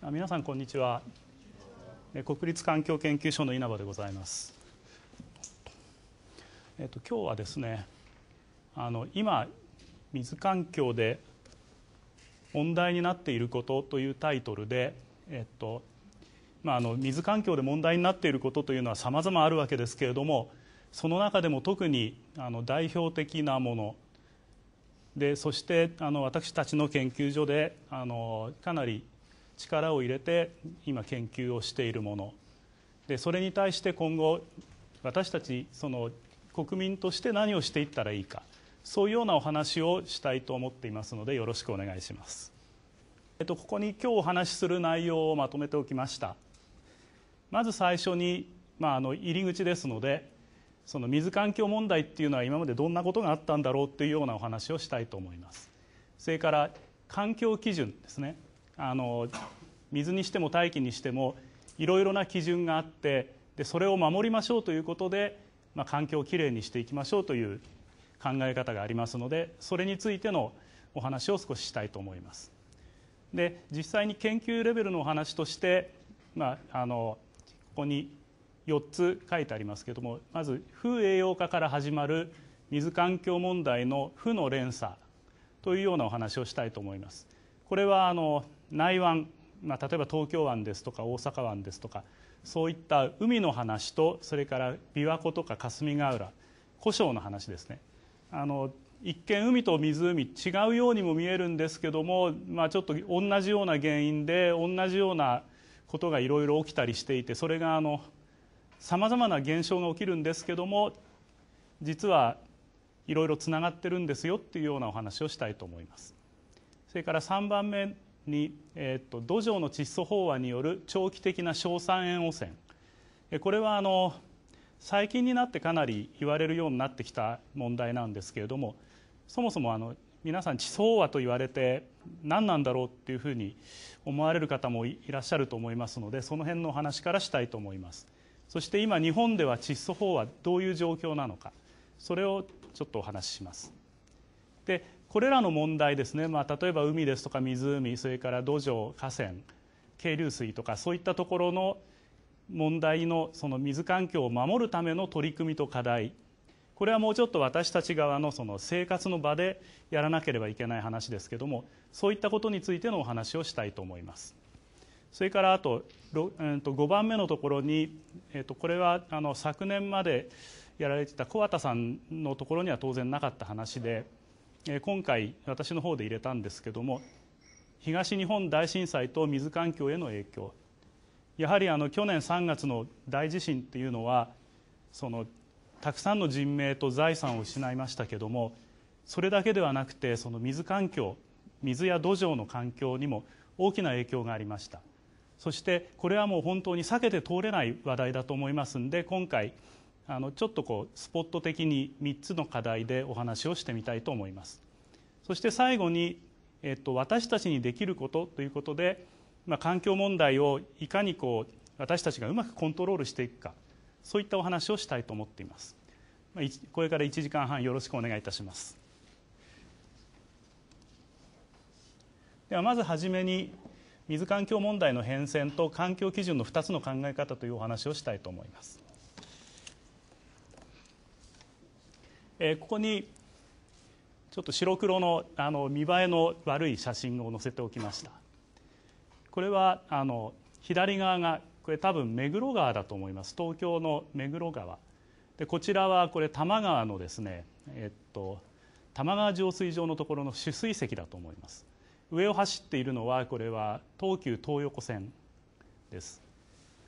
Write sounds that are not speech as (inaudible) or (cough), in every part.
皆さんこんにちは国立環境研究所の稲葉でございますえっと今日はですねあの今水環境で問題になっていることというタイトルでえっとまあ、あの水環境で問題になっていることというのはさまざまあるわけですけれどもその中でも特にあの代表的なものでそしてあの私たちの研究所であのかなり力を入れて今研究をしているものでそれに対して今後私たちその国民として何をしていったらいいかそういうようなお話をしたいと思っていますのでよろしくお願いします、えっと、ここに今日お話しする内容をまとめておきましたまず最初に、まあ、あの入り口ですのでその水環境問題っていうのは今までどんなことがあったんだろうっていうようなお話をしたいと思いますそれから環境基準ですねあの水にしても大気にしてもいろいろな基準があってでそれを守りましょうということで、まあ、環境をきれいにしていきましょうという考え方がありますのでそれについてのお話を少ししたいと思います。で実際に研究レベルのお話として、まあ、あのここに4つ書いてありますけどもまず「負栄養化」から始まる水環境問題の負の連鎖というようなお話をしたいと思います。これはあの内湾、まあ、例えば東京湾ですとか大阪湾ですとかそういった海の話とそれから琵琶湖とか霞ヶ浦湖沼の話ですねあの一見海と湖違うようにも見えるんですけども、まあ、ちょっと同じような原因で同じようなことがいろいろ起きたりしていてそれがさまざまな現象が起きるんですけども実はいろいろつながってるんですよっていうようなお話をしたいと思います。それから3番目に、えっと、土壌の窒素飽和による長期的な硝酸塩汚染、これはあの最近になってかなり言われるようになってきた問題なんですけれども、そもそもあの皆さん、窒素飽和と言われて、何なんだろうっていうふうに思われる方もいらっしゃると思いますので、その辺のお話からしたいと思います。そして今、日本では窒素飽和どういう状況なのか、それをちょっとお話しします。でこれらの問題ですね、まあ、例えば海ですとか湖それから土壌河川渓流水とかそういったところの問題のその水環境を守るための取り組みと課題これはもうちょっと私たち側のその生活の場でやらなければいけない話ですけどもそういったことについてのお話をしたいと思いますそれからあと5番目のところに、えー、とこれはあの昨年までやられてた小畑さんのところには当然なかった話で今回、私の方で入れたんですけども東日本大震災と水環境への影響やはり去年3月の大地震というのはたくさんの人命と財産を失いましたけどもそれだけではなくて水環境水や土壌の環境にも大きな影響がありましたそしてこれはもう本当に避けて通れない話題だと思いますので今回あのちょっとこうスポット的に3つの課題でお話をしてみたいと思いますそして最後に、えっと、私たちにできることということで、まあ、環境問題をいかにこう私たちがうまくコントロールしていくかそういったお話をしたいと思っています、まあ、これから1時間半よろしくお願いいたしますではまず初めに水環境問題の変遷と環境基準の2つの考え方というお話をしたいと思いますここにちょっと白黒のあの見栄えの悪い写真を載せておきましたこれはあの左側がこれ多分目黒川だと思います東京の目黒川でこちらはこれ多摩川のですねえっと多摩川浄水場のところの取水石だと思います上を走っているのはこれは東急東横線です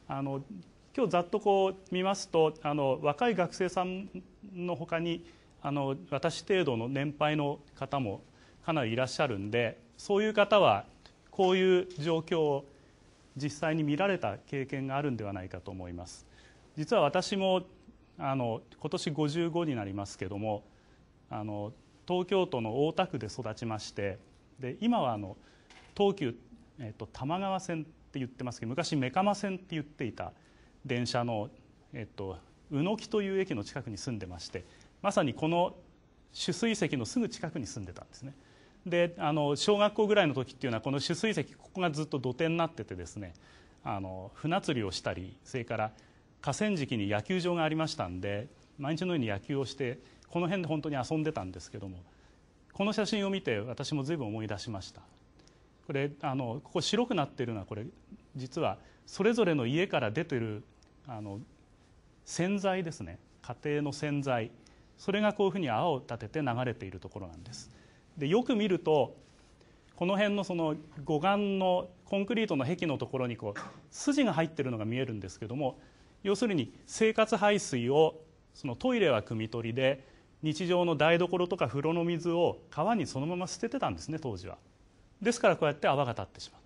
あの今日ざっとこう見ますとあの若い学生さんのほかにあの私程度の年配の方もかなりいらっしゃるんでそういう方はこういう状況を実際に見られた経験があるんではないかと思います実は私もあの今年55になりますけどもあの東京都の大田区で育ちましてで今はあの東急、えっと、多摩川線って言ってますけど昔目蒲線って言っていた電車の、えっと、宇野木という駅の近くに住んでましてまさにこの取水石のすぐ近くに住んでたんですねであの小学校ぐらいの時っていうのはこの取水石ここがずっと土手になっててですねあの船釣りをしたりそれから河川敷に野球場がありましたんで毎日のように野球をしてこの辺で本当に遊んでたんですけどもこの写真を見て私も随分思い出しましたこれあのここ白くなってるのはこれ実はそれぞれの家から出てるあの洗剤ですね家庭の洗剤それがこういうふうに泡を立てて流れているところなんですでよく見るとこの辺のその護岸のコンクリートの壁のところにこう筋が入ってるのが見えるんですけども要するに生活排水をそのトイレは汲み取りで日常の台所とか風呂の水を川にそのまま捨ててたんですね当時はですからこうやって泡が立ってしまっ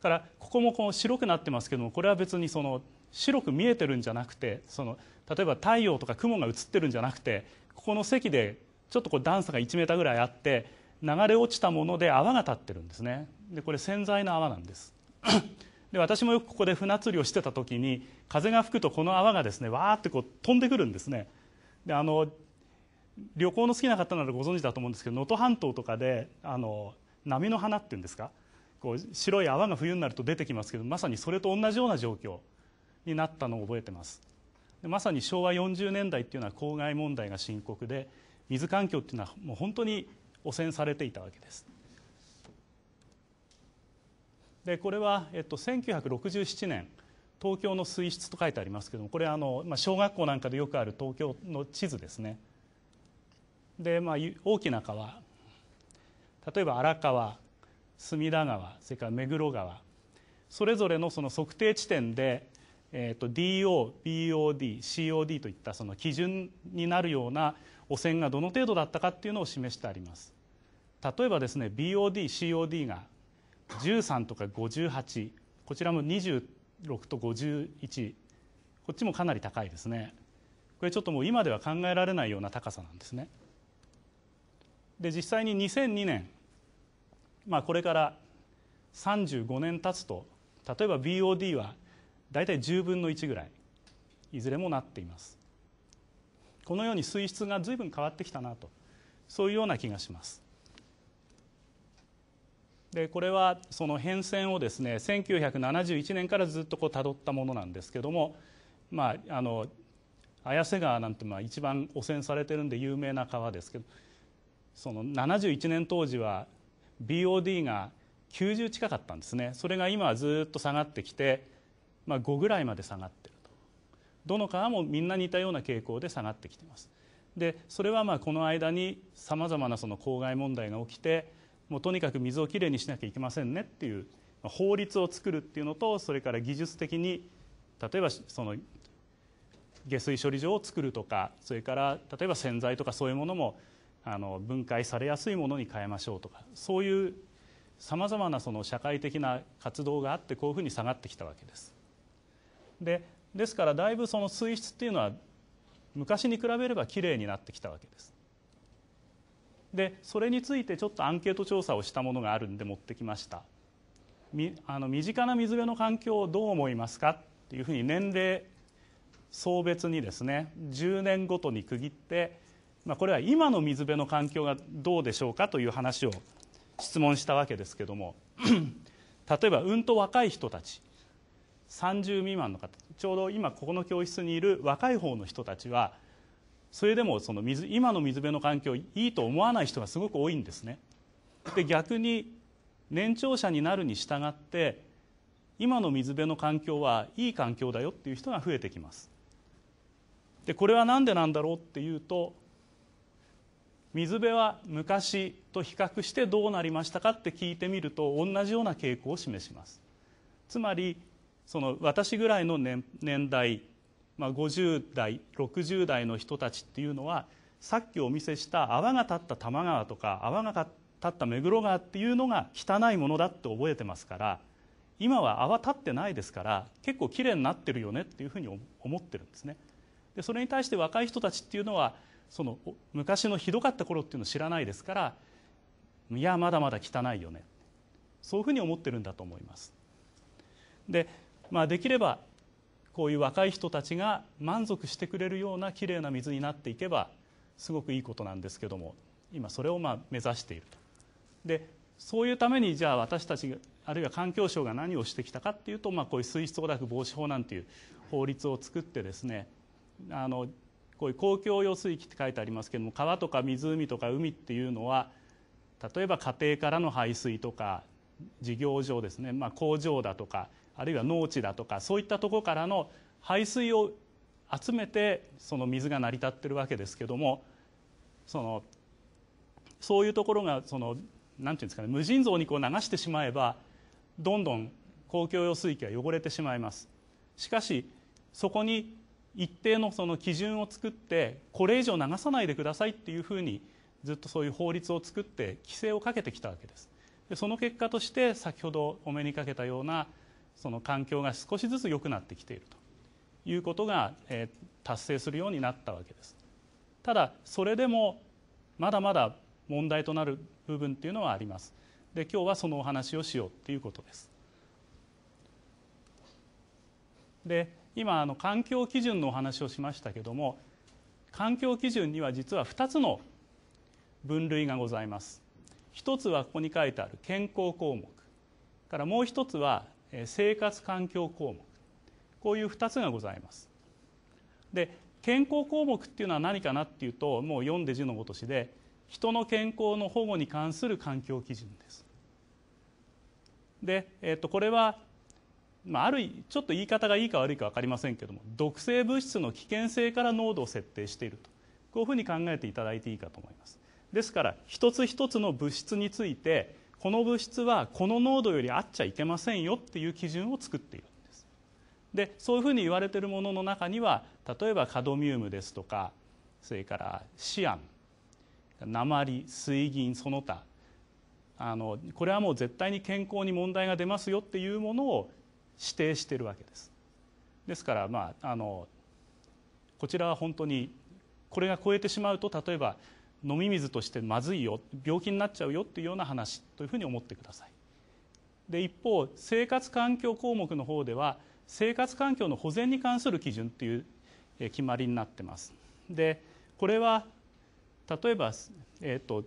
たからここもこう白くなってますけどもこれは別にその白く見えてるんじゃなくてその例えば太陽とか雲が映ってるんじゃなくてここの席でちょっとこう段差が1メーターぐらいあって流れ落ちたもので泡が立ってるんですねでこれ洗剤の泡なんです (coughs) で私もよくここで船釣りをしてた時に風が吹くとこの泡がですねわーってこう飛んでくるんですねであの旅行の好きな方ならご存知だと思うんですけど能登半島とかであの波の花っていうんですかこう白い泡が冬になると出てきますけどまさにそれと同じような状況になったのを覚えてますまさに昭和40年代っていうのは公害問題が深刻で水環境っていうのはもう本当に汚染されていたわけです。でこれは、えっと、1967年東京の水質と書いてありますけどもこれあの、まあ、小学校なんかでよくある東京の地図ですね。で、まあ、大きな川例えば荒川隅田川それから目黒川それぞれのその測定地点でえーと、DO、BOD、COD といったその基準になるような汚染がどの程度だったかっていうのを示してあります。例えばですね、BOD、COD が13とか58、こちらも26と51、こっちもかなり高いですね。これちょっともう今では考えられないような高さなんですね。で実際に2002年、まあ、これから35年経つと例えば BOD は大体10分の1ぐらいいずれもなっていますこのように水質が随分変わってきたなとそういうような気がしますでこれはその変遷をですね1971年からずっとこう辿ったものなんですけどもまああの綾瀬川なんてまあ一番汚染されてるんで有名な川ですけどその71年当時は BOD が90近かったんですねそれが今はずっと下がってきてまあ、5ぐらいまで下がってるとどの川もみんな似たような傾向で下がってきていますでそれはまあこの間にさまざまなその公害問題が起きてもうとにかく水をきれいにしなきゃいけませんねっていう法律を作るっていうのとそれから技術的に例えばその下水処理場を作るとかそれから例えば洗剤とかそういうものもあの分解されやすいものに変えましょうとかそういうさまざまなその社会的な活動があってこういうふうに下がってきたわけです。でですからだいぶその水質っていうのは昔に比べればきれいになってきたわけですでそれについてちょっとアンケート調査をしたものがあるんで持ってきましたみあの身近な水辺の環境をどう思いますかっていうふうに年齢層別にですね10年ごとに区切って、まあ、これは今の水辺の環境がどうでしょうかという話を質問したわけですけども例えばうんと若い人たち30未満の方ちょうど今ここの教室にいる若い方の人たちはそれでもその水今の水辺の環境いいと思わない人がすごく多いんですね。で逆に年長者になるに従って今の水辺の環境はいい環境だよっていう人が増えてきます。でこれは何でなんだろうっていうと水辺は昔と比較してどうなりましたかって聞いてみると同じような傾向を示します。つまりその私ぐらいの年年代、まあ、50代60代の人たちっていうのはさっきお見せした泡が立った多摩川とか泡が立った目黒川っていうのが汚いものだって覚えてますから今は泡立ってないですから結構きれいになってるよねっていうふうに思ってるんですね。でそれに対して若い人たちっていうのはその昔のひどかった頃っていうのを知らないですからいやまだまだ汚いよねそういうふうに思ってるんだと思います。でまあ、できればこういう若い人たちが満足してくれるようなきれいな水になっていけばすごくいいことなんですけども今それをまあ目指していると。でそういうためにじゃあ私たちあるいは環境省が何をしてきたかっていうと、まあ、こういう水質汚濁防止法なんていう法律を作ってですねあのこういう公共用水域って書いてありますけども川とか湖とか海っていうのは例えば家庭からの排水とか事業所ですね、まあ、工場だとかあるいは農地だとかそういったところからの排水を集めてその水が成り立ってるわけですけどもそのそういうところがそのなんていうんですかね無尽蔵にこう流してしまえばどんどん公共用水域は汚れてしまいますしかしそこに一定のその基準を作ってこれ以上流さないでくださいっていうふうにずっとそういう法律を作って規制をかけてきたわけですでその結果として先ほどお目にかけたようなその環境が少しずつ良くなってきているということが、え達成するようになったわけです。ただそれでもまだまだ問題となる部分っていうのはあります。で今日はそのお話をしようっていうことです。で今あの環境基準のお話をしましたけども環境基準には実は2つの分類がございます。一つはここに書いてある健康項目からもう一つは生活環境項目こういう2つがございますで健康項目っていうのは何かなっていうともう読んで字のごとしで人の健康の保護に関する環境基準ですで、えっとこれは、まあ、あるちょっと言い方がいいか悪いか分かりませんけども毒性物質の危険性から濃度を設定しているとこういうふうに考えていただいていいかと思いますですから一つ一つの物質についてこの物質はこの濃度よりあっちゃいけませんよっていう基準を作っているんですでそういうふうに言われてるものの中には例えばカドミウムですとかそれからシアン鉛水銀その他あのこれはもう絶対に健康に問題が出ますよっていうものを指定してるわけですですからまああのこちらは本当にこれが超えてしまうと例えば飲み水としてまずいよ病気になっちゃうよっていうような話というふうに思ってくださいで一方生活環境項目の方では生活環境の保全に関する基準っていう決まりになってますでこれは例えば、えーと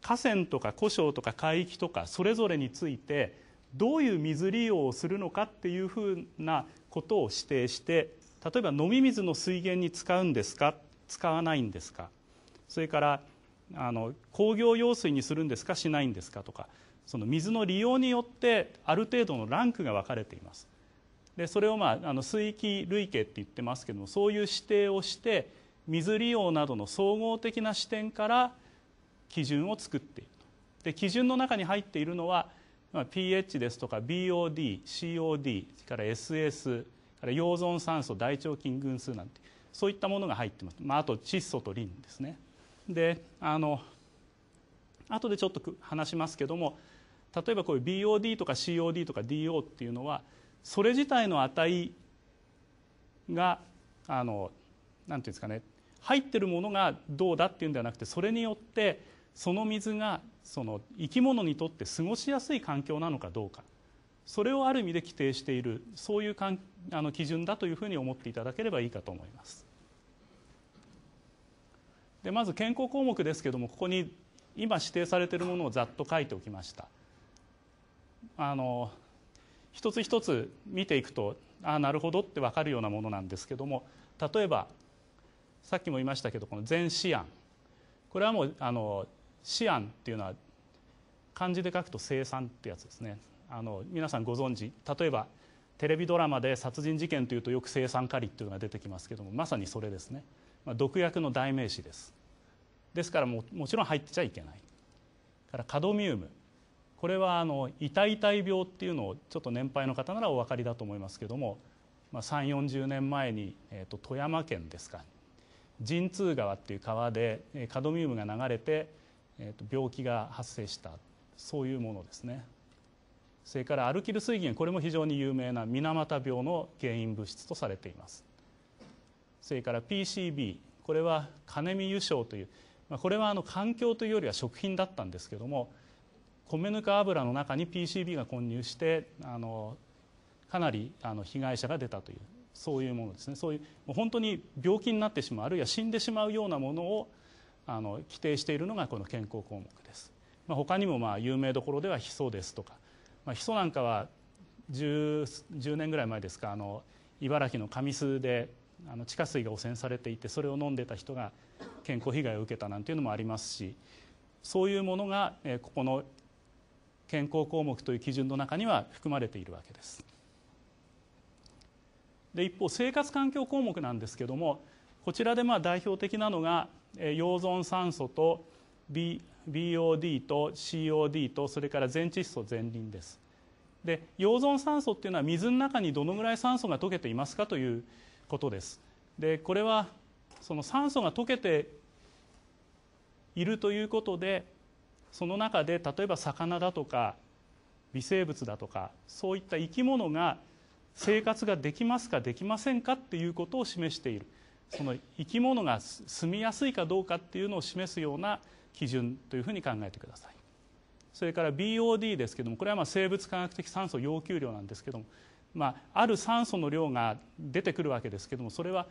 河川とか湖沼とか海域とかそれぞれについてどういう水利用をするのかっていうふうなことを指定して例えば飲み水の水源に使うんですか使わないんですかそれからあの工業用水にするんですかしないんですかとかその水の利用によってある程度のランクが分かれていますでそれを、まあ、あの水域類型って言ってますけどもそういう指定をして水利用などの総合的な視点から基準を作っているで基準の中に入っているのは、まあ、pH ですとか BODCOD それから SS から溶存酸素大腸菌群数なんてそういったものが入ってます、まあ、あと窒素とリンですねであの後でちょっと話しますけども例えばこういう BOD とか COD とか DO っていうのはそれ自体の値があのなんて言うんですかね入ってるものがどうだっていうんではなくてそれによってその水がその生き物にとって過ごしやすい環境なのかどうかそれをある意味で規定しているそういうあの基準だというふうに思っていただければいいかと思います。まず健康項目ですけどもここに今指定されているものをざっと書いておきましたあの一つ一つ見ていくとああなるほどって分かるようなものなんですけども例えばさっきも言いましたけどこの全思案これはもうあの思案っていうのは漢字で書くと生産ってやつですねあの皆さんご存知例えばテレビドラマで殺人事件というとよく青酸カリっていうのが出てきますけどもまさにそれですね、まあ、毒薬の代名詞ですですからももちろん入ってちゃいけないからカドミウムこれはあの痛い痛い病っていうのをちょっと年配の方ならお分かりだと思いますけども、まあ、3 4 0年前に、えーと、富山県ですか神痛川っていう川でカドミウムが流れて、えーと、と病気が発生したそういうものですねそれからアルキル水銀これも非常に有名な水俣病の原因物質とされていますそれから PCB これはカネミ油症というまあ、これはあの環境というよりは食品だったんですけども米ぬか油の中に PCB が混入してあのかなりあの被害者が出たというそういうものですねそういうもう本当に病気になってしまうあるいは死んでしまうようなものをあの規定しているのがこの健康項目です、まあ、他にもまあ有名どころではヒ素ですとか、まあ、ヒ素なんかは 10, 10年ぐらい前ですかあの茨城の神栖であの地下水が汚染されていてそれを飲んでた人が健康被害を受けたなんていうのもありますしそういうものがここの健康項目という基準の中には含まれているわけです。で一方生活環境項目なんですけどもこちらでまあ代表的なのが溶存酸素と B o d と COD とそれから全窒素全輪です。で溶存酸素っていうのは水の中にどのぐらい酸素が溶けていますかということです。でこれはその酸素が溶けているということでその中で例えば魚だとか微生物だとかそういった生き物が生活ができますかできませんかっていうことを示しているその生き物が住みやすいかどうかっていうのを示すような基準というふうに考えてくださいそれから BOD ですけどもこれはま生物科学的酸素要求量なんですけども、まあ、ある酸素の量が出てくるわけですけどもそれは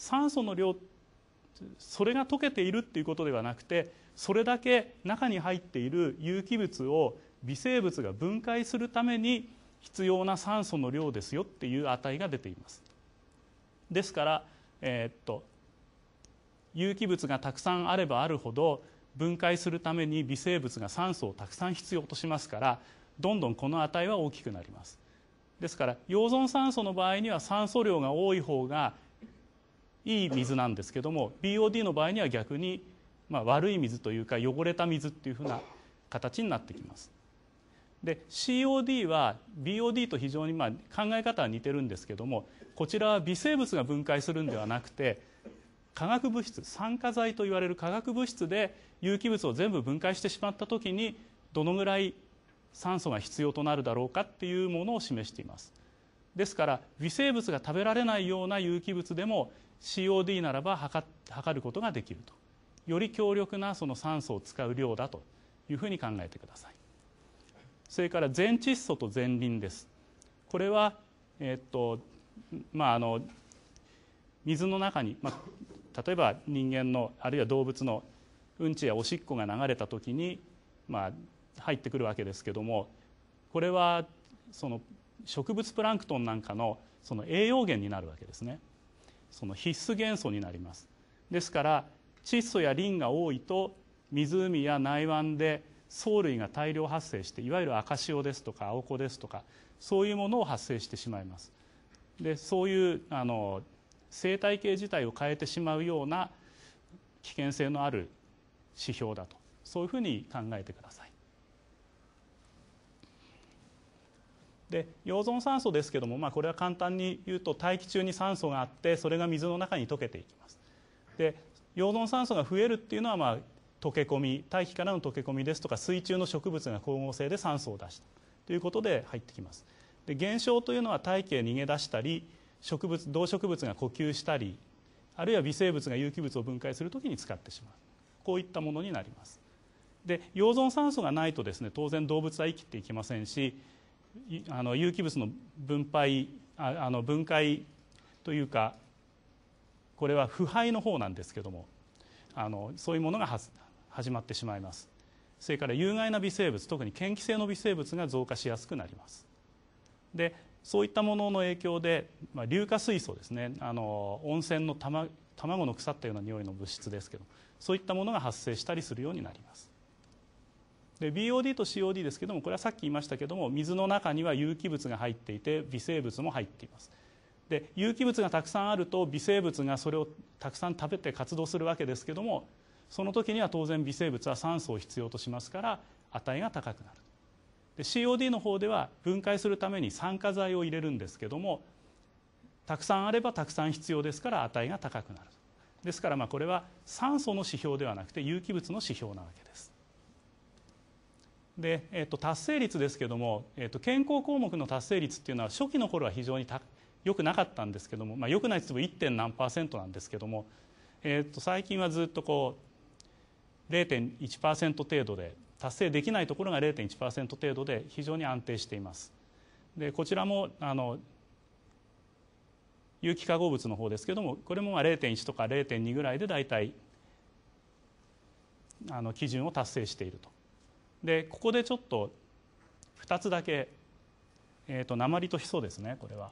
酸素の量それが溶けているっていうことではなくてそれだけ中に入っている有機物を微生物が分解するために必要な酸素の量ですよっていう値が出ています。ですから、えー、っと有機物がたくさんあればあるほど分解するために微生物が酸素をたくさん必要としますからどんどんこの値は大きくなります。ですから溶存酸素の場合には酸素量が多い方がいい水なんですけども BOD の場合には逆に、まあ、悪い水というか汚れた水っていうふうな形になってきます。で COD は BOD と非常にまあ考え方は似てるんですけどもこちらは微生物が分解するんではなくて化学物質酸化剤といわれる化学物質で有機物を全部分解してしまった時にどのぐらい酸素が必要となるだろうかっていうものを示していますですから微生物が食べられないような有機物でも COD ならば測ることができるとより強力なその酸素を使う量だというふうに考えてくださいそれから全窒素と全磷ですこれは、えっとまあ、あの水の中に、まあ、例えば人間のあるいは動物のうんちやおしっこが流れた時に、まあ、入ってくるわけですけどもこれはその植物プランクトンなんかのその栄養源になるわけですね。その必須元素になりますですから窒素やリンが多いと湖や内湾で藻類が大量発生していわゆる赤潮ですとか青子ですとかそういうものを発生してしまいますでそういうあの生態系自体を変えてしまうような危険性のある指標だとそういうふうに考えてください。で溶存酸素ですけども、まあ、これは簡単に言うと大気中に酸素があってそれが水の中に溶けていきますで溶存酸素が増えるっていうのは、まあ、溶け込み大気からの溶け込みですとか水中の植物が光合成で酸素を出したということで入ってきますで現象というのは大気へ逃げ出したり植物動植物が呼吸したりあるいは微生物が有機物を分解するときに使ってしまうこういったものになりますで溶存酸素がないとですね当然動物は生きていけませんしあの有機物の分配あの分解というかこれは腐敗の方なんですけどもあのそういうものが始まってしまいますそれから有害な微生物特に嫌気性の微生物が増加しやすくなりますでそういったものの影響で、まあ、硫化水素ですねあの温泉の卵の腐ったような匂いの物質ですけどそういったものが発生したりするようになりますで BOD と COD ですけどもこれはさっき言いましたけども水の中には有機物が入っていて微生物も入っていますで有機物がたくさんあると微生物がそれをたくさん食べて活動するわけですけどもその時には当然微生物は酸素を必要としますから値が高くなるで COD の方では分解するために酸化剤を入れるんですけどもたくさんあればたくさん必要ですから値が高くなるですからまあこれは酸素の指標ではなくて有機物の指標なわけですで、えっと、達成率ですけども、えっと、健康項目の達成率っていうのは初期の頃は非常に良くなかったんですけども、まあ、良くないって言っても 1. 点何パーセントなんですけども、えっと、最近はずっとこう0.1%程度で達成できないところが0.1%程度で非常に安定しています。でこちらもあの有機化合物の方ですけどもこれもまあ0.1とか0.2ぐらいで大体あの基準を達成していると。でここでちょっと2つだけ、えーと、鉛とヒ素ですねこれは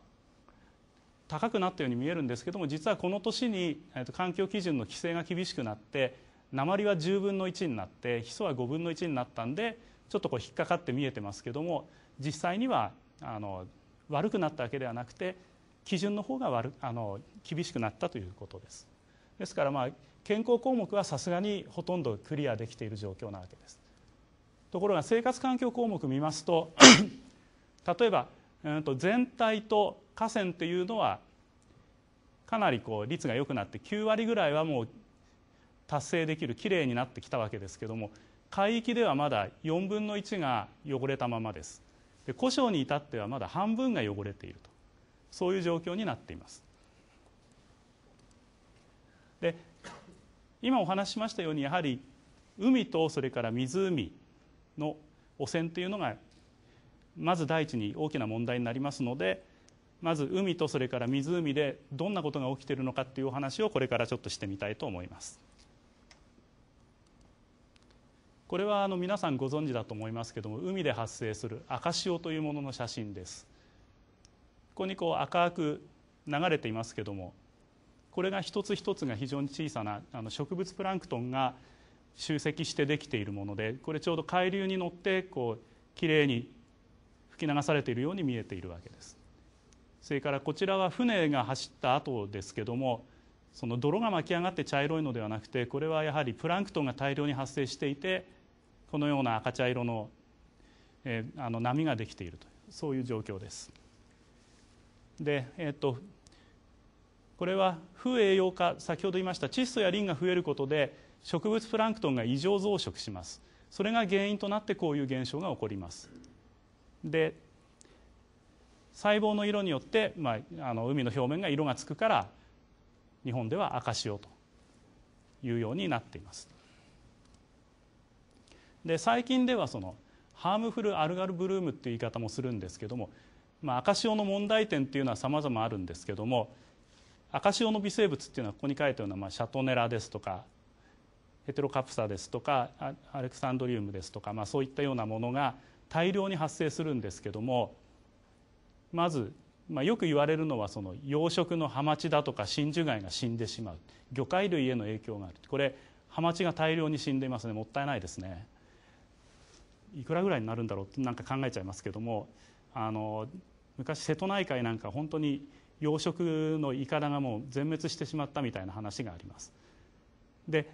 高くなったように見えるんですけども実はこの年に、えーと、と環境基準の規制が厳しくなって鉛は10分の1になってヒ素は5分の1になったんでちょっとこう引っかかって見えてますけども実際にはあの悪くなったわけではなくて基準の方が悪あの厳しくなったということですですからまあ健康項目はさすがにほとんどクリアできている状況なわけですところが生活環境項目見ますと (clears throat) 例えば、えー、と全体と河川っていうのはかなりこう率が良くなって9割ぐらいはもう達成できるきれいになってきたわけですけども海域ではまだ4分の1が汚れたままですで古床に至ってはまだ半分が汚れているとそういう状況になっていますで今お話ししましたようにやはり海とそれから湖の汚染というのがまず第一に大きな問題になりますのでまず海とそれから湖でどんなことが起きているのかっていうお話をこれからちょっとしてみたいと思います。これはあの皆さんご存知だと思いますけども海で発生する赤潮というものの写真です。ここにこう赤く流れていますけどもこれが一つ一つが非常に小さなあの植物プランクトンが集積してできているものでこれちょうど海流に乗ってこうきれいに吹き流されているように見えているわけです。それからこちらは船が走った後ですけどもその泥が巻き上がって茶色いのではなくてこれはやはりプランクトンが大量に発生していてこのような赤茶色の,、えー、あの波ができているというそういう状況です。で、えー、っとこれは不栄養化先ほど言いました窒素やリンが増えることで植物プランクトンが異常増殖しますそれが原因となってこういう現象が起こりますで細胞の色によって、まあ、あの海の表面が色がつくから日本では赤潮というようになっていますで最近ではそのハームフルアルガルブルームっていう言い方もするんですけども、まあ、赤潮の問題点っていうのはさまざまあるんですけども赤潮の微生物っていうのはここに書いたような、まあ、シャトネラですとかヘテロカプサですとかアレクサンドリウムですとか、まあ、そういったようなものが大量に発生するんですけどもまず、まあ、よく言われるのはその養殖のハマチだとか真珠貝が死んでしまう魚介類への影響があるこれハマチが大量に死んでいますねもったいないですね。いくらぐらいになるんだろうってなんか考えちゃいますけどもあの昔瀬戸内海なんか本当に養殖のいかだがもう全滅してしまったみたいな話があります。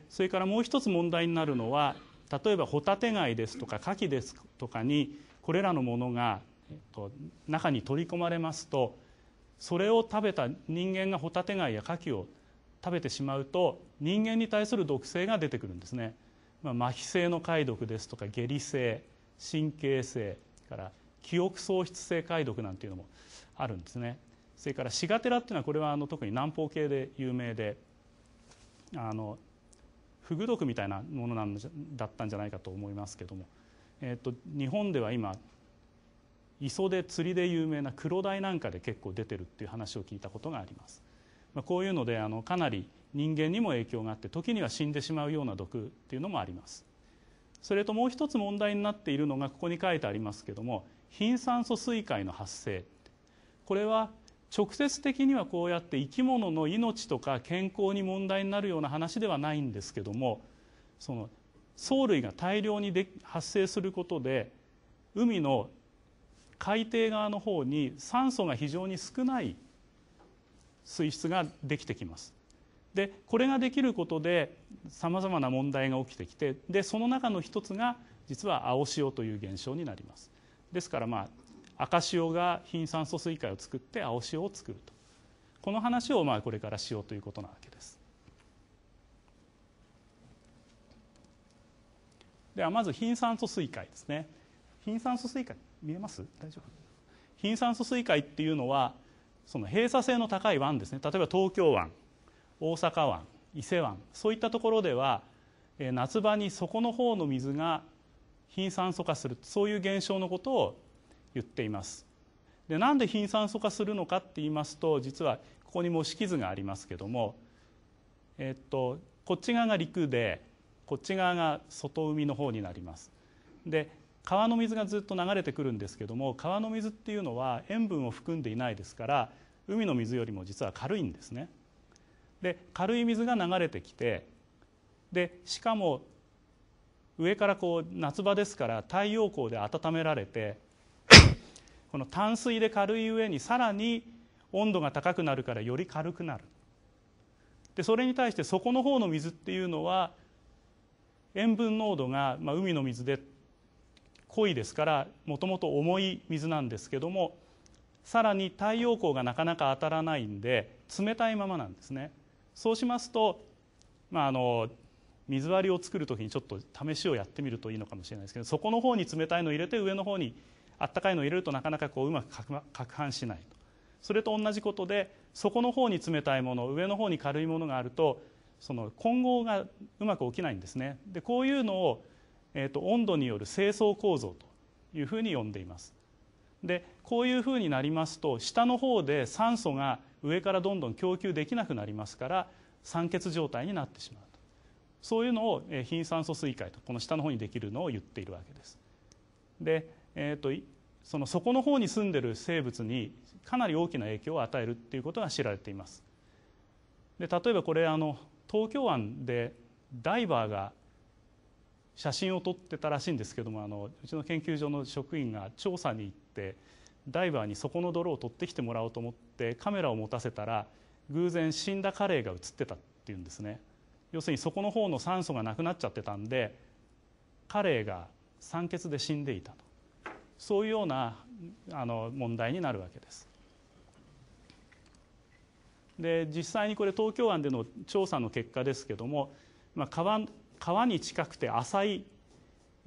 それからもう一つ問題になるのは例えばホタテ貝ですとかカキですとかにこれらのものが中に取り込まれますとそれを食べた人間がホタテ貝やカキを食べてしまうと人間に対する毒性が出てくるんですね麻痺性の解毒ですとか下痢性神経性から記憶喪失性解毒なんていうのもあるんですねそれからシガテラっていうのはこれはあの特に南方系で有名であのフグ毒みたいなものなんだったんじゃないかと思いますけども、えーと、日本では今磯で釣りで有名なクロダイなんかで結構出てるっていう話を聞いたことがあります。まあ、こういうのであのかなり人間にも影響があって時には死んでしまうような毒っていうのもあります。それともう一つ問題になっているのがここに書いてありますけども貧酸素水害の発生これは直接的にはこうやって生き物の命とか健康に問題になるような話ではないんですけども藻類が大量に発生することで海の海底側の方に酸素が非常に少ない水質ができてきます。でこれができることでさまざまな問題が起きてきてでその中の一つが実は青潮という現象になります。ですからまあ赤潮が貧酸素水塊を作って青潮を作るとこの話をまあこれからしようということなわけです。ではまず貧酸素水塊ですね貧酸素水塊見えます大丈夫貧酸素水塊っていうのはその閉鎖性の高い湾ですね例えば東京湾大阪湾伊勢湾そういったところでは夏場に底の方の水が貧酸素化するそういう現象のことを言っていますでなんで貧酸素化するのかって言いますと実はここに模式図がありますけども、えっと、こっち側が陸でこっち側が外海の方になりますで川の水がずっと流れてくるんですけども川の水っていうのは塩分を含んでいないですから海の水よりも実は軽いんですねで軽い水が流れてきてでしかも上からこう夏場ですから太陽光で温められてこの淡水で軽い上にさらに温度が高くなるからより軽くなるでそれに対して底の方の水っていうのは塩分濃度が、まあ、海の水で濃いですからもともと重い水なんですけどもさらに太陽光がなかなか当たらないんで冷たいままなんですねそうしますと、まあ、あの水割りを作る時にちょっと試しをやってみるといいのかもしれないですけどそこの方に冷たいのを入れて上の方にあったかいのを入れるとなかなかこううまく攪拌しないとそれと同じことで底の方に冷たいもの上の方に軽いものがあるとその混合がうまく起きないんですねでこういうのを、えーと、温度による清掃構造というふうに呼んでいますでこういうふうになりますと下の方で酸素が上からどんどん供給できなくなりますから酸欠状態になってしまうとそういうのを貧酸素水解とこの下の方にできるのを言っているわけですで、えーとその底の方に住んでる生物にかなり大きな影響を与えるっていうことが知られています。で例えばこれあの東京湾でダイバーが写真を撮ってたらしいんですけどもあのうちの研究所の職員が調査に行ってダイバーに底の泥を取ってきてもらおうと思ってカメラを持たせたら偶然死んだカレイが写ってたっていうんですね要するに底の方の酸素がなくなっちゃってたんでカレイが酸欠で死んでいたとそういうようなあの問題になるわけです。で実際にこれ東京湾での調査の結果ですけども、まあ、川川に近くて浅い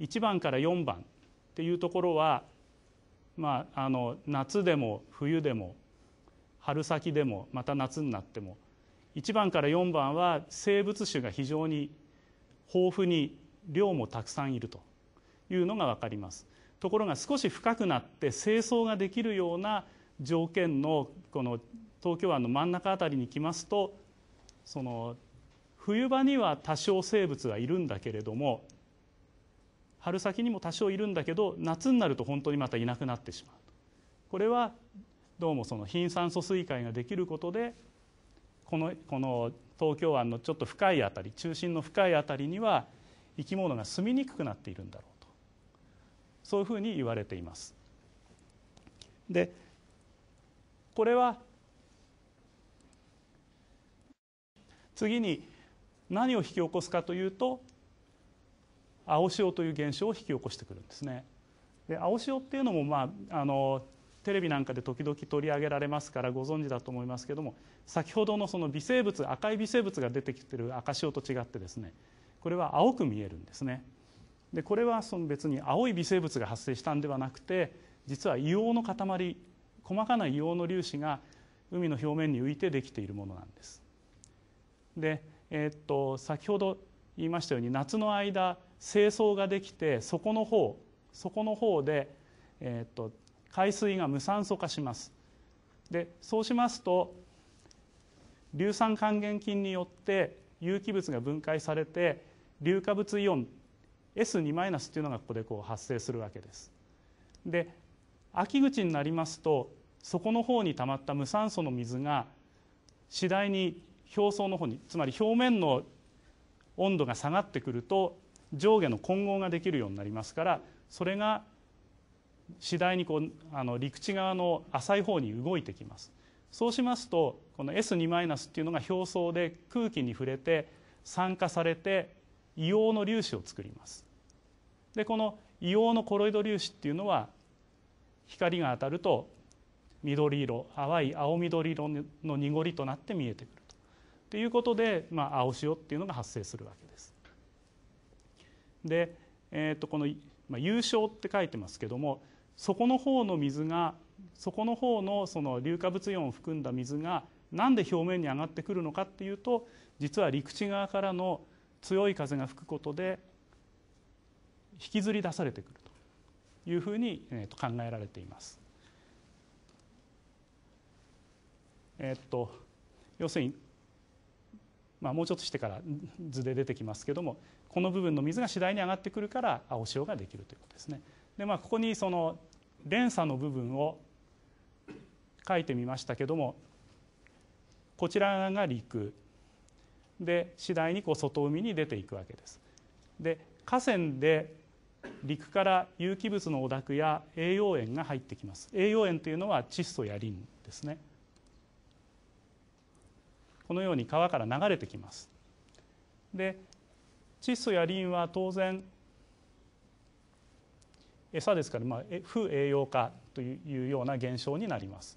1番から4番っていうところは、まあ、あの夏でも冬でも春先でもまた夏になっても1番から4番は生物種が非常に豊富に量もたくさんいるというのが分かります。ところが少し深くなって清掃ができるような条件のこの東京湾の真ん中辺りに来ますとその冬場には多少生物はいるんだけれども春先にも多少いるんだけど夏になると本当にまたいなくなってしまうこれはどうもその貧酸素水解ができることでこのこの東京湾のちょっと深い辺り中心の深い辺りには生き物が住みにくくなっているんだろうそういうふうに言われています。でこれは次に何を引き起こすかというと青潮という現象を引き起こしてくるんですね。で青潮っていうのも、まあ、あのテレビなんかで時々取り上げられますからご存知だと思いますけども先ほどのその微生物赤い微生物が出てきてる赤潮と違ってですねこれは青く見えるんですね。でこれはその別に青い微生物が発生したんではなくて実は硫黄の塊細かな硫黄の粒子が海の表面に浮いてできているものなんです。で、えー、っと先ほど言いましたように夏の間清掃ができてそこの方そこの方で、えー、っと海水が無酸素化します。でそうしますと硫酸還元菌によって有機物が分解されて硫化物イオン S2 マイナスっていうのがここでこう発生するわけです。で秋口になりますとそこの方にたまった無酸素の水が次第に表層の方につまり表面の温度が下がってくると上下の混合ができるようになりますからそれが次第にこうあの陸地側の浅い方に動いてきます。そうしますとこの S2 マイナスっていうのが表層で空気に触れて酸化されて硫黄の粒子を作りますでこの硫黄のコロイド粒子っていうのは光が当たると緑色淡い青緑色の濁りとなって見えてくるとていうことで、まあ、青潮っていうのが発生するわけです。で、えー、とこの「まあ、優勝」って書いてますけどもそこの方の水がそこの方のその硫化物イオンを含んだ水がなんで表面に上がってくるのかっていうと実は陸地側からの強い風が吹くことで引きずり出されてくるというふうに、えと考えられています。えっと要するに、まあ、もうちょっとしてから図で出てきますけどもこの部分の水が次第に上がってくるから青潮ができるということですね。でまあ、ここにその連鎖の部分を書いてみましたけどもこちらが陸で次第にこう外海に出ていくわけです。で河川で陸から有機物の汚濁や栄養塩が入ってきます栄養塩というのは窒素やリンですねこのように川から流れてきますで窒素やリンは当然餌ですから、まあ、不栄養化というような現象になります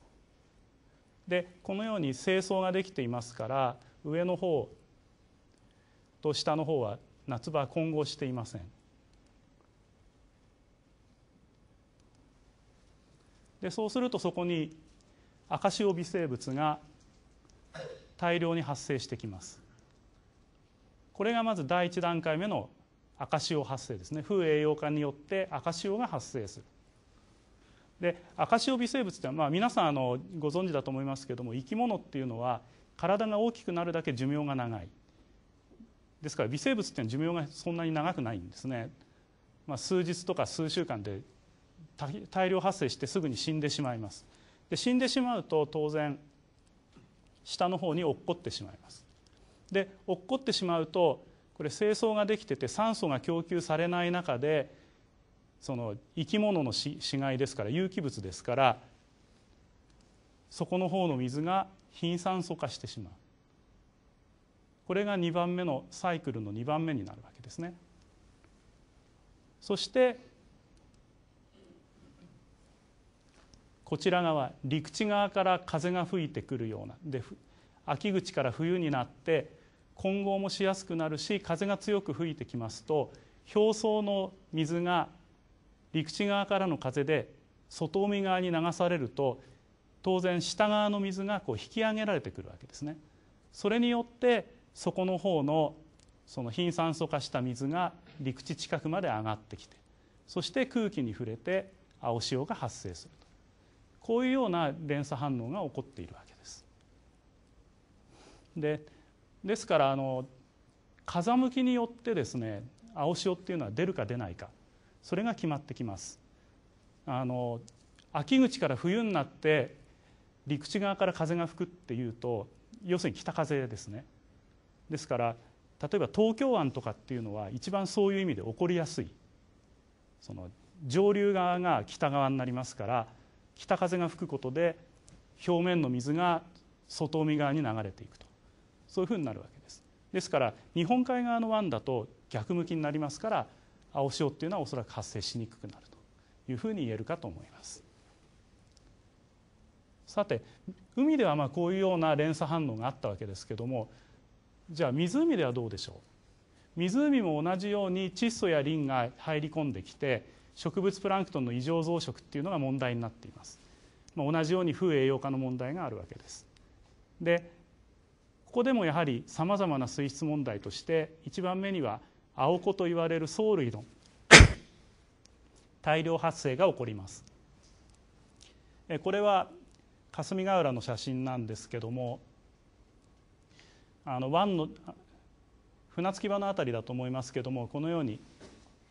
でこのように清掃ができていますから上の方と下の方は夏場混合していません。でそうするとそこに赤潮微生物が大量に発生してきます。これがまず第一段階目の赤潮発生ですね風栄養化によって赤潮が発生する。で赤潮微生物ってまあ皆さんあのご存知だと思いますけれども生き物っていうのは体が大きくなるだけ寿命が長いですから微生物っていうのは寿命がそんなに長くないんですね、まあ、数日とか数週間で大量発生してすぐに死んでしまいますで死んでしまうと当然下の方に落っこってしまいますで落っこってしまうとこれ清掃ができてて酸素が供給されない中でその生き物の死骸ですから有機物ですからそこの方の水が貧酸素化してしまうこれが2番目のサイクルの2番目になるわけですね。そしてこちら側陸地側から風が吹いてくるようなで秋口から冬になって混合もしやすくなるし風が強く吹いてきますと表層の水が陸地側からの風で外海側に流されると当然下側の水がこう引き上げられてくるわけですね。それによってそこの方のその貧酸素化した水が陸地近くまで上がってきてそして空気に触れて青潮が発生するとこういうような連鎖反応が起こっているわけです。でですからあの風向きによってですね青潮っていうのは出るか出ないかそれが決まってきます。あの秋口から冬になって陸地側から風が吹くっていうと要するに北風ですねですから例えば東京湾とかっていうのは一番そういう意味で起こりやすいその上流側が北側になりますから北風が吹くことで表面の水が外海側に流れていくとそういうふうになるわけですですから日本海側の湾だと逆向きになりますから青潮っていうのはおそらく発生しにくくなるというふうに言えるかと思いますさて海ではまあこういうような連鎖反応があったわけですけどもじゃあ湖ではどうでしょう湖も同じように窒素やリンが入り込んできて植物プランクトンの異常増殖っていうのが問題になっています、まあ、同じように風栄養化の問題があるわけですでここでもやはりさまざまな水質問題として一番目には青子といわれる藻類の大量発生が起こりますこれは霞ヶ浦の写真なんですけどもあの湾の船着き場の辺りだと思いますけどもこのように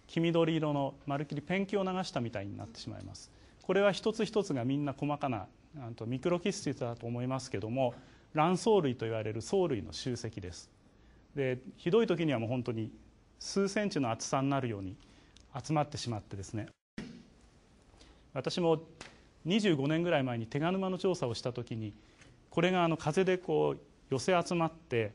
黄緑色のまるっきりペンキを流したみたいになってしまいますこれは一つ一つがみんな細かなとミクロキスィスだと思いますけども卵巣類といわれる藻類の集積ですでひどい時にはもう本当に数センチの厚さになるように集まってしまってですね私も25年ぐらい前に手賀沼の調査をした時にこれがあの風でこう寄せ集まって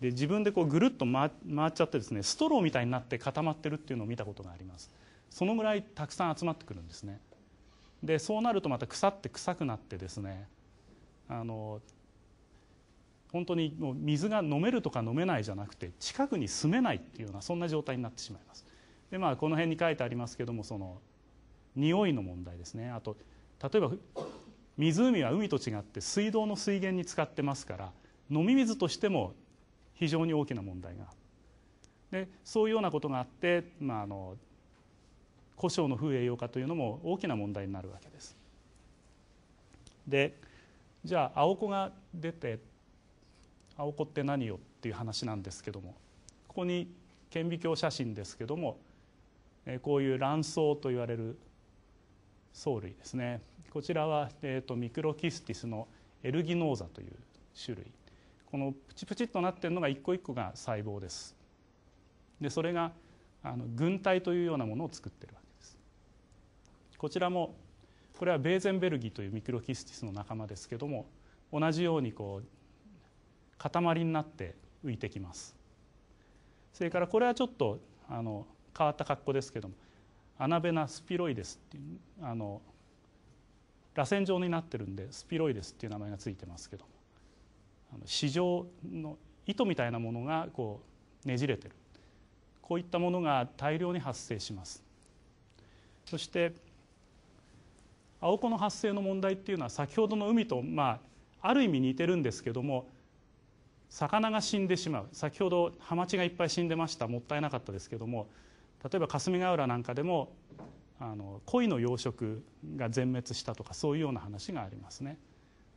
で自分でこうぐるっと回っちゃってですねストローみたいになって固まってるっていうのを見たことがありますそのぐらいたくさん集まってくるんですねでそうなるとまた腐って臭くなってですねあの本当にもう水が飲めるとか飲めないじゃなくて近くに住めないっていうようなそんな状態になってしまいますでまあこの辺に書いてありますけどもその匂いの問題ですねあと例えば湖は海と違って水道の水源に使ってますから飲み水としても非常に大きな問題がでそういうようなことがあって、まあ、あの故障の風栄養化というのも大きな問題になるわけです。でじゃあ青子が出て青子って何よっていう話なんですけどもここに顕微鏡写真ですけどもこういう卵巣といわれる藻類ですねこちらは、えーと、とミクロキスティスのエルギノーザという種類このプチプチっとなってるのが一個一個が細胞です。でそれがあの軍隊というようなものを作ってるわけです。こちらもこれはベーゼンベルギーというミクロキスティスの仲間ですけども同じようにこう塊になって浮いてきます。それからこれはちょっとあの変わった格好ですけどもアナベナスピロイデスっていうあの螺旋状になってるんでスピロイデスっていう名前がついてますけども市場の糸みたいなものがこうねじれてるこういったものが大量に発生しますそしてアオコの発生の問題っていうのは先ほどの海とまあある意味似てるんですけども魚が死んでしまう先ほどハマチがいっぱい死んでましたもったいなかったですけども例えば霞ヶ浦なんかでもあの鯉の養殖が全滅したとかそういうような話がありますね。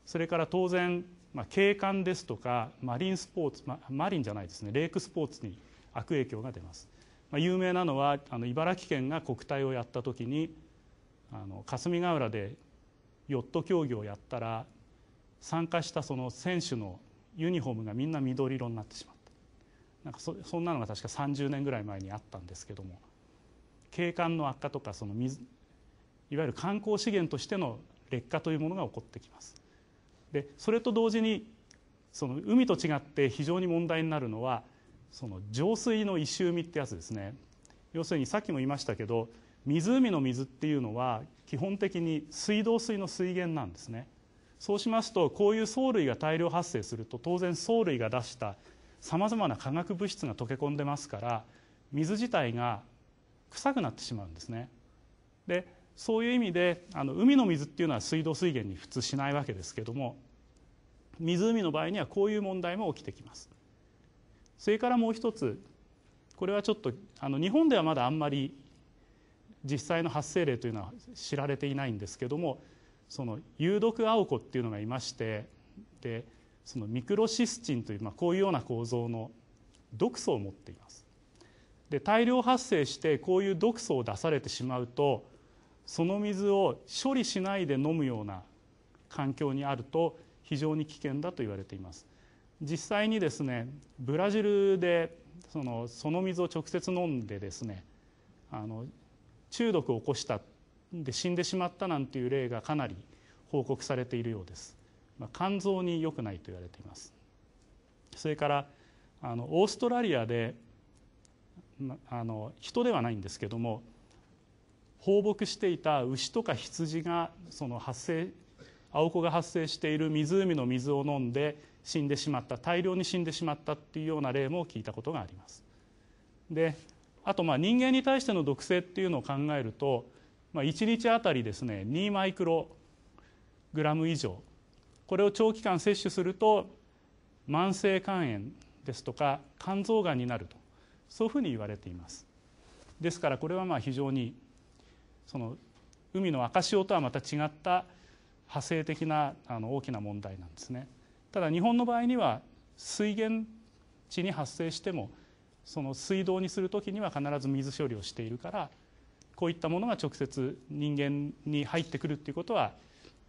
それから当然まあ、景観ですとかマリンスポーツ、まあ、マリンじゃないですねレイクスポーツに悪影響が出ます、まあ、有名なのはあの茨城県が国体をやった時にあの霞ヶ浦でヨット競技をやったら参加したその選手のユニフォームがみんな緑色になってしまったなんかそそんなのが確か30年ぐらい前にあったんですけども景観の悪化とかその水いわゆる観光資源としての劣化というものが起こってきます。でそれと同時にその海と違って非常に問題になるのはその浄水の石埋みってやつですね要するにさっきも言いましたけど湖の水っていうのは基本的に水道水の水源なんですねそうしますとこういう藻類が大量発生すると当然藻類が出したさまざまな化学物質が溶け込んでますから水自体が臭くなってしまうんですねでそういう意味であの海の水っていうのは水道水源に普通しないわけですけども湖の場合にはこういう問題も起きてきます。それからもう一つこれはちょっとあの日本ではまだあんまり実際の発生例というのは知られていないんですけどもその有毒アオコっていうのがいましてでそのミクロシスチンという、まあ、こういうような構造の毒素を持っています。で大量発生してこういう毒素を出されてしまうとその水を処理しないで飲むような環境にあると非常に危険だと言われています実際にですねブラジルでそのその水を直接飲んでですねあの中毒を起こしたで死んでしまったなんていう例がかなり報告されているようです、まあ、肝臓に良くないと言われていますそれからあのオーストラリアであの人ではないんですけども放牧していた牛とか羊がその発生青子が発生している湖の水を飲んで死んでしまった大量に死んでしまったっていうような例も聞いたことがあります。であとまあ人間に対しての毒性っていうのを考えると、まあ、1日あたりですね2マイクログラム以上これを長期間摂取すると慢性肝炎ですとか肝臓がんになるとそういうふうに言われています。ですからこれはまあ非常にその海の赤潮とはまた違った派生的なあの大きな問題なんですね。ただ日本の場合には水源地に発生してもその水道にする時には必ず水処理をしているからこういったものが直接人間に入ってくるっていうことは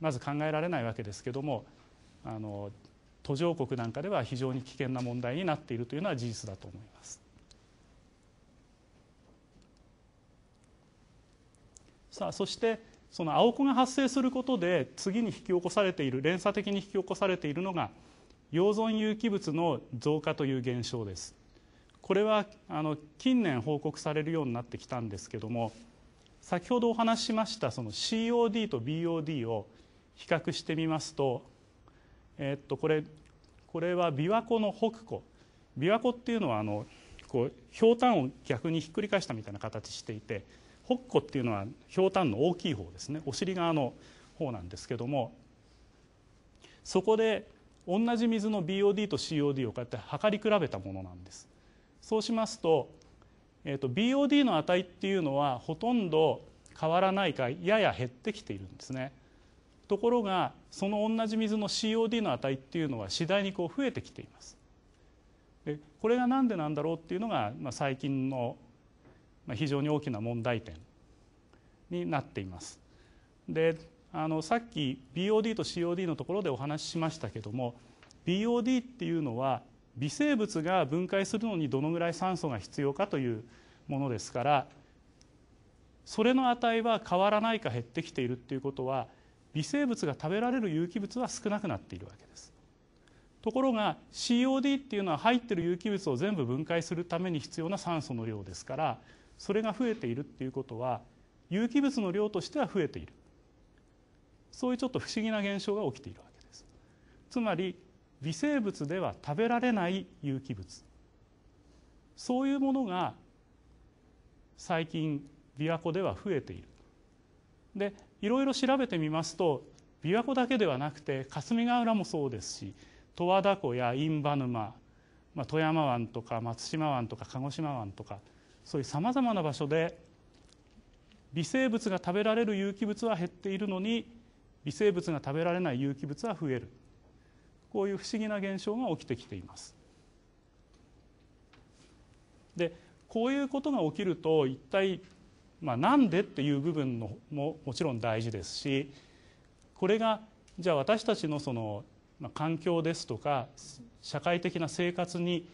まず考えられないわけですけどもあの途上国なんかでは非常に危険な問題になっているというのは事実だと思います。さあそしてその青子が発生することで次に引き起こされている連鎖的に引き起こされているのが溶存有機物の増加という現象ですこれはあの近年報告されるようになってきたんですけども先ほどお話ししましたその COD と BOD を比較してみますと,、えっとこれこれは琵琶湖の北湖琵琶湖っていうのはあのこうひょうたんを逆にひっくり返したみたいな形していてホッコっていうのはひょうたんの大きい方ですねお尻側の方なんですけどもそこで同じ水の BOD と COD をこうやって測り比べたものなんですそうしますと,、えーと、BOD の値っていうのはほとんど変わらないかやや減ってきているんですねところがその同じ水の COD の値っていうのは次第にこう増えてきていますでこれが何でなんだろうっていうのが、まあ、最近の非常に大きな問題点になっています。であのさっき BOD と COD のところでお話ししましたけども BOD っていうのは微生物が分解するのにどのぐらい酸素が必要かというものですからそれの値は変わらないか減ってきているっていうことは微生物が食べられる有機物は少なくなっているわけです。ところが COD っていうのは入ってる有機物を全部分解するために必要な酸素の量ですからそれが増えているっていうことは有機物の量としては増えているそういうちょっと不思議な現象が起きているわけですつまり微生物では食べられない有機物そういうものが最近琵琶湖では増えているでいろいろ調べてみますと琵琶湖だけではなくて霞ヶ浦もそうですし十和田湖や印旛沼、まあ、富山湾とか松島湾とか鹿児島湾とかそういうさまざまな場所で微生物が食べられる有機物は減っているのに微生物が食べられない有機物は増えるこういう不思議な現象が起きてきています。でこういうことが起きると一体、まあ、なんでっていう部分のももちろん大事ですしこれがじゃあ私たちのその、まあ、環境ですとか社会的な生活に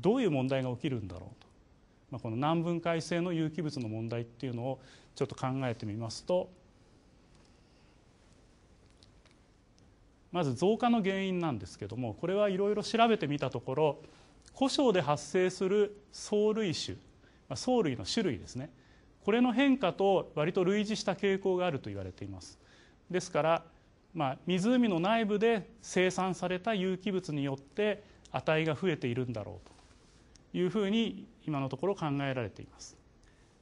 どういう問題が起きるんだろうとまあ、この難分解性の有機物の問題っていうのをちょっと考えてみますとまず増加の原因なんですけどもこれはいろいろ調べてみたところ故障で発生する藻類種まあ、藻類の種類ですねこれの変化と割と類似した傾向があると言われていますですから、まあ、湖の内部で生産された有機物によって値が増えているんだろうというふうに今のところ考えられています